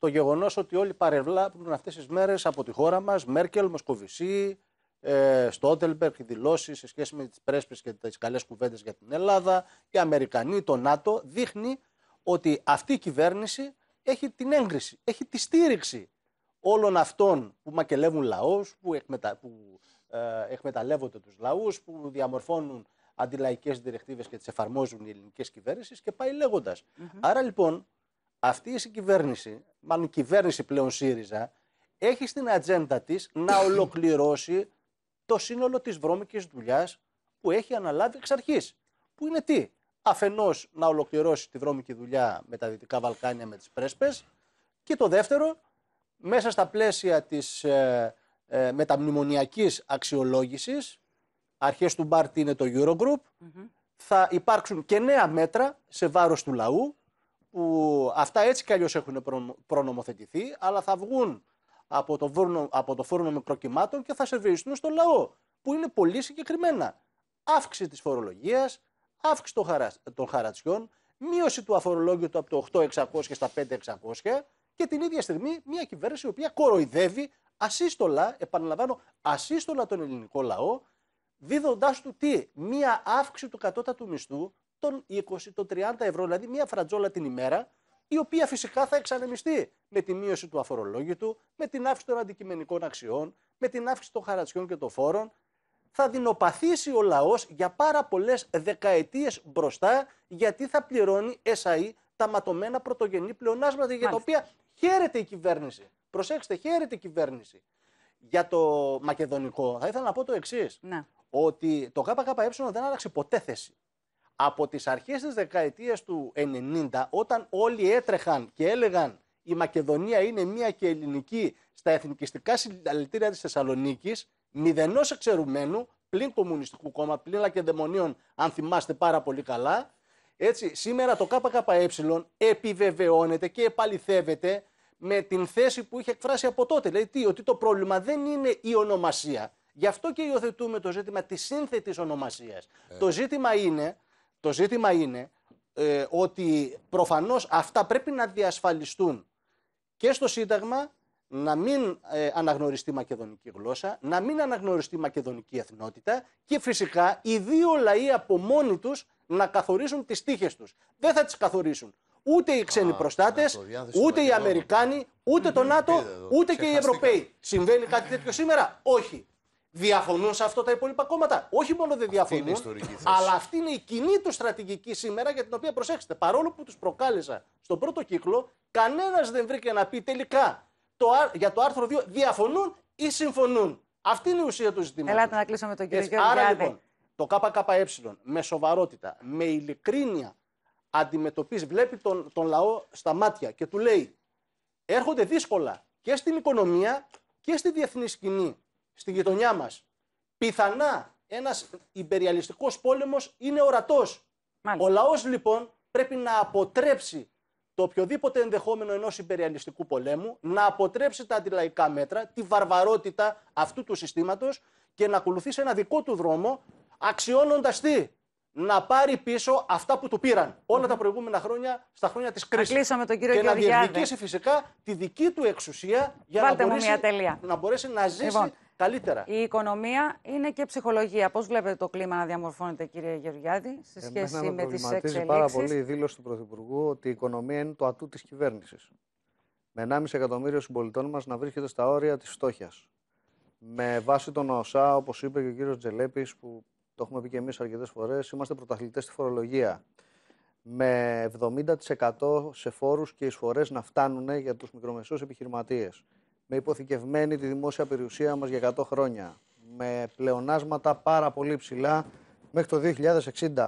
το γεγονός ότι όλοι παρευλάπτουν αυτές τις μέρες από τη χώρα μας, Μέρκελ, Μοσκοβισή, ε, Στότελμπεργκ, οι δηλώσεις σε σχέση με τις πρέσπες και τις καλές κουβέντες για την Ελλάδα, οι Αμερικανοί, το ΝΑΤΟ, δείχνει ότι αυτή η κυβέρνηση έχει την έγκριση, έχει τη στήριξη όλων αυτών που μακελεύουν λαούς, που, εκμετα... που ε, εκμεταλλεύονται τους λαούς, που διαμορφώνουν αντιλαϊκές διρεκτίβες και τις εφαρμόζουν οι ελληνικές κυβέρνησεις και πάει λέγοντας. Άρα λοιπόν αυτή η συγκυβέρνηση, μάλλον η κυβέρνηση πλέον ΣΥΡΙΖΑ, έχει στην ατζέντα της να ολοκληρώσει το σύνολο της βρώμικης δουλειάς που έχει αναλάβει εξ αρχής. Που είναι τι, αφενός να ολοκληρώσει τη βρώμικη δουλειά με τα Δυτικά Βαλκάνια, με τις πρέσπες, και το δεύτερο, μέσα στα πλαίσια της ε, ε, μεταμνημονιακής αξιολόγησης, αρχές του Μπάρτι είναι το Eurogroup, θα υπάρξουν και νέα μέτρα σε βάρος του λαού που αυτά έτσι κι αλλιώς έχουν προνομοθετηθεί, αλλά θα βγουν από το, φούρνο, από το μικροκυμάτων και θα σερβιριστούν στο λαό, που είναι πολύ συγκεκριμένα. Αύξηση της φορολογίας, αύξηση των, χαρα, των χαρατσιών, μείωση του αφορολόγητου από το 8.600 στα 5.600 και την ίδια στιγμή μια κυβέρνηση η οποία κοροϊδεύει ασύστολα, επαναλαμβάνω, ασύστολα τον ελληνικό λαό, δίδοντάς του τι, μια αύξηση του κατώτατου μισθού, τον 20, των 30 ευρώ, δηλαδή μία φρατζόλα την ημέρα, η οποία φυσικά θα εξανεμιστεί με τη μείωση του αφορολόγητου, με την αύξηση των αντικειμενικών αξιών, με την αύξηση των χαρατσιών και των φόρων. Θα δεινοπαθήσει ο λαός για πάρα πολλές δεκαετίες μπροστά, γιατί θα πληρώνει ΕΣΑΗ τα ματωμένα πρωτογενή πλεονάσματα Μάλιστα. για τα οποία χαίρεται η κυβέρνηση. Προσέξτε, χαίρεται η κυβέρνηση. Για το μακεδονικό, θα ήθελα να πω το εξής: Ότι το ΚΚΕ δεν άλλαξε ποτέ θέση από τις αρχές της δεκαετίας του 90, όταν όλοι έτρεχαν και έλεγαν η Μακεδονία είναι μία και ελληνική στα εθνικιστικά συλλαλητήρια της Θεσσαλονίκης, μηδενός εξερουμένου, πλην Κομμουνιστικού Κόμμα, πλην Λακεδαιμονίων, αν θυμάστε πάρα πολύ καλά, έτσι, σήμερα το ΚΚΕ επιβεβαιώνεται και επαληθεύεται με την θέση που είχε εκφράσει από τότε. Δηλαδή, τι, ότι το πρόβλημα δεν είναι η ονομασία. Γι' αυτό και υιοθετούμε το ζήτημα της σύνθετης ονομασίας. Ε. Το ζήτημα είναι το ζήτημα είναι ε, ότι προφανώς αυτά πρέπει να διασφαλιστούν και στο Σύνταγμα να μην ε, αναγνωριστεί μακεδονική γλώσσα, να μην αναγνωριστεί μακεδονική εθνότητα και φυσικά οι δύο λαοί από μόνοι τους να καθορίσουν τις τύχες τους. Δεν θα τις καθορίσουν ούτε οι ξένοι προστάτε, ούτε οι Αμερικάνοι, ούτε το ΝΑΤΟ, ούτε και οι Ευρωπαίοι. Συμβαίνει κάτι τέτοιο σήμερα, Όχι. Διαφωνούν σε αυτό τα υπόλοιπα κόμματα. Όχι μόνο δεν διαφωνούν, αλλά αυτή είναι η κοινή του στρατηγική σήμερα για την οποία προσέξτε. Παρόλο που τους προκάλεσα στον πρώτο κύκλο, κανένας δεν βρήκε να πει τελικά το, για το άρθρο 2 διαφωνούν ή συμφωνούν. Αυτή είναι η ουσία του ζητήματος. Ελάτε να κλείσουμε τον κύριο Γιώργο. Άρα λοιπόν, το ΚΚΕ με σοβαρότητα, με ειλικρίνεια αντιμετωπίζει, βλέπει τον, τον λαό στα μάτια και του λέει έρχονται δύσκολα και στην οικονομία και στη διεθνή σκηνή στη γειτονιά μας. Πιθανά ένας υπεριαλιστικός πόλεμος είναι ορατός. Ο λαός λοιπόν πρέπει να αποτρέψει το οποιοδήποτε ενδεχόμενο ενός υπεριαλιστικού πολέμου, να αποτρέψει τα αντιλαϊκά μέτρα, τη βαρβαρότητα αυτού του συστήματος και να ακολουθήσει ένα δικό του δρόμο, αξιώνοντας τι, να πάρει πίσω αυτά που του πήραν τα προηγούμενα χρόνια, στα χρόνια της κρίσης. Και να διεκδικήσει φυσικά τη δική του εξουσία για να μπορέσει, να μπορέσει να ζήσει λοιπόν καλύτερα. Η οικονομία είναι και ψυχολογία. Πώς βλέπετε το κλίμα να διαμορφώνεται, κύριε Γεωργιάδη, σε ε, σχέση Εμένα με τι εξελίξει. Με πάρα πολύ η δήλωση του Πρωθυπουργού ότι η οικονομία είναι το ατού της κυβέρνησης. Με 1,5 εκατομμύριο συμπολιτών μας να βρίσκεται στα όρια της φτώχειας. Με βάση τον ΟΣΑ, όπως είπε και ο κύριος Τζελέπης, που το έχουμε πει και εμείς αρκετές φορές, είμαστε πρωταθλητές στη φορολογία. Με 70% σε φόρους και εισφορές να φτάνουν για τους μικρομεσαίους επιχειρηματίες με υποθηκευμένη τη δημόσια περιουσία μας για 100 χρόνια, με πλεονάσματα πάρα πολύ ψηλά μέχρι το 2060,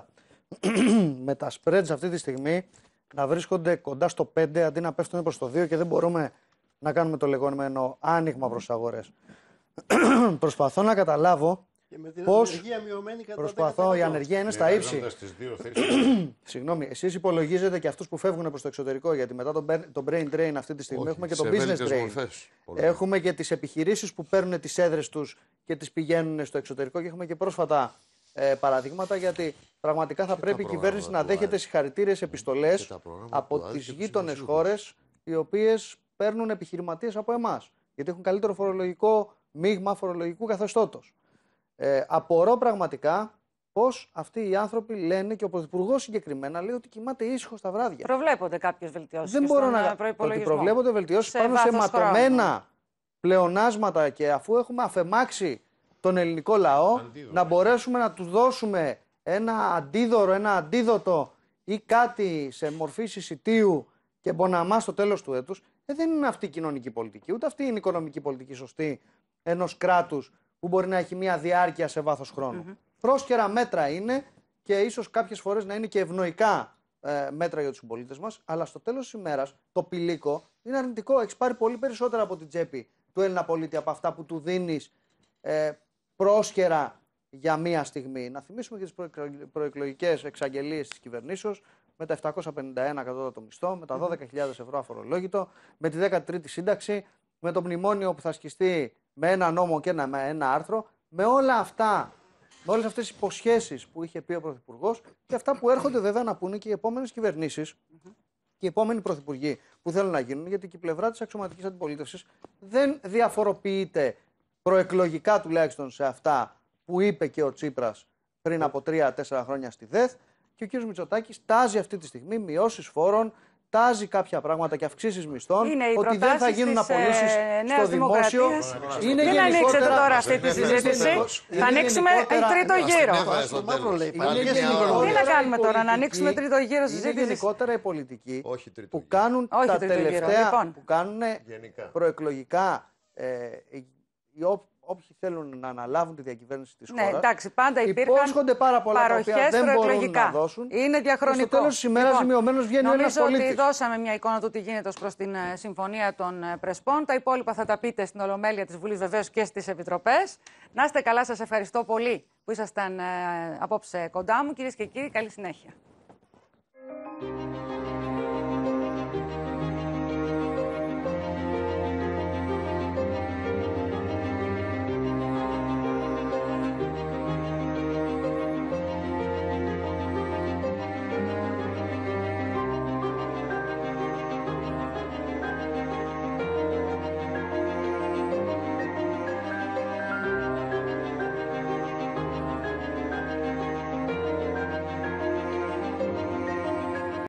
με τα spreads αυτή τη στιγμή να βρίσκονται κοντά στο 5 αντί να πέφτουν προς το 2 και δεν μπορούμε να κάνουμε το λεγόμενο άνοιγμα προς αγορές. Προσπαθώ να καταλάβω Πώς Προσπαθώ, η ανεργία είναι στα ύψη. Συγγνώμη, εσείς υπολογίζετε και αυτούς που φεύγουν προς το εξωτερικό, γιατί μετά το, brain drain αυτή τη στιγμή έχουμε και το business drain. έχουμε και τις επιχειρήσεις που παίρνουν τις έδρες τους και τις πηγαίνουν στο εξωτερικό και έχουμε και πρόσφατα ε, παραδείγματα γιατί πραγματικά θα πρέπει η κυβέρνηση να δέχεται συγχαρητήρε επιστολέ από τι γείτονε χώρε οι οποίες παίρνουν επιχειρηματίες από εμάς. Γιατί έχουν καλύτερο φορολογικό μείγμα φορολογικού καθεστώτος. Ε, απορώ πραγματικά πώς αυτοί οι άνθρωποι λένε και ο Πρωθυπουργός συγκεκριμένα λέει ότι κοιμάται ήσυχος τα βράδια. Προβλέπονται κάποιες βελτιώσεις. Δεν μπορώ να. Ότι προβλέπονται βελτιώσεις πάνω σε ματωμένα πλεονάσματα και αφού έχουμε αφεμάξει τον ελληνικό λαό, να ναι. μπορέσουμε να τους δώσουμε ένα αντίδωρο, ένα αντίδοτο ή κάτι σε μορφή συσιτίου και μποναμά στο τέλος του έτους. Ε, δεν είναι αυτή η κοινωνική πολιτική, ούτε αυτή είναι η οικονομική πολιτική σωστή ενός κράτους που μπορεί να έχει μια διάρκεια σε βάθος χρονου χρόνου. μέτρα είναι και ίσως κάποιες φορές να είναι και ευνοϊκά ε, μέτρα για τους συμπολίτες μας, αλλά στο τέλος της ημέρας το πηλίκο είναι αρνητικό. Έχεις πάρει πολύ περισσότερα από την τσέπη του Έλληνα πολίτη από αυτά που του δίνεις ε, για μία στιγμή. Να θυμίσουμε και τις προεκλογικές εξαγγελίες της κυβερνήσεως με τα 751 κατώτατο μισθό, με τα 12.000 ευρώ αφορολόγητο, με τη 13η σύνταξη, με το μνημόνιο που θα σκιστεί με ένα νόμο και ένα, άρθρο, με όλα αυτά, με όλες αυτές τις υποσχέσεις που είχε πει ο Πρωθυπουργός και αυτά που έρχονται βέβαια να πούνε και οι επόμενες κυβερνήσεις και οι επόμενοι πρωθυπουργοί που θέλουν να γίνουν, γιατί και η πλευρά της αξιωματικής αντιπολίτευσης δεν διαφοροποιείται προεκλογικά τουλάχιστον σε αυτά που είπε και ο Τσίπρας πριν από τρία-τέσσερα χρόνια στη ΔΕΘ. Και ο κ. Μητσοτάκη τάζει αυτή τη στιγμή μειώσεις φόρων, τάζει κάποια πράγματα και αυξήσεις μισθών, είναι ότι δεν θα γίνουν απολύσει ε, στο δημόσιο. Είναι δεν ανοίξετε τώρα αυτή τη συζήτηση. Θα ανοίξουμε τρίτο γύρο. Τι να κάνουμε τώρα, να ανοίξουμε τρίτο γύρο συζήτηση. Είναι γενικότερα οι πολιτικοί που κάνουν τα τελευταία που κάνουν προεκλογικά όποιοι θέλουν να αναλάβουν τη διακυβέρνηση της χώρα. Ναι, εντάξει, πάντα υπήρχαν πάρα πολλά παροχές δεν μπορούν να δώσουν. Είναι διαχρονικό. Και στο τέλος της ημέρας, λοιπόν, ζημιωμένος βγαίνει ένας πολίτη. Νομίζω ότι δώσαμε μια εικόνα του τι γίνεται ως προς την ε, συμφωνία των ε, Πρεσπών. Τα υπόλοιπα θα τα πείτε στην Ολομέλεια της Βουλής βεβαίως και στις Επιτροπές. Να είστε καλά, σας ευχαριστώ πολύ που ήσασταν ε, απόψε κοντά μου. Κυρίες και κύριοι, καλή συνέχεια.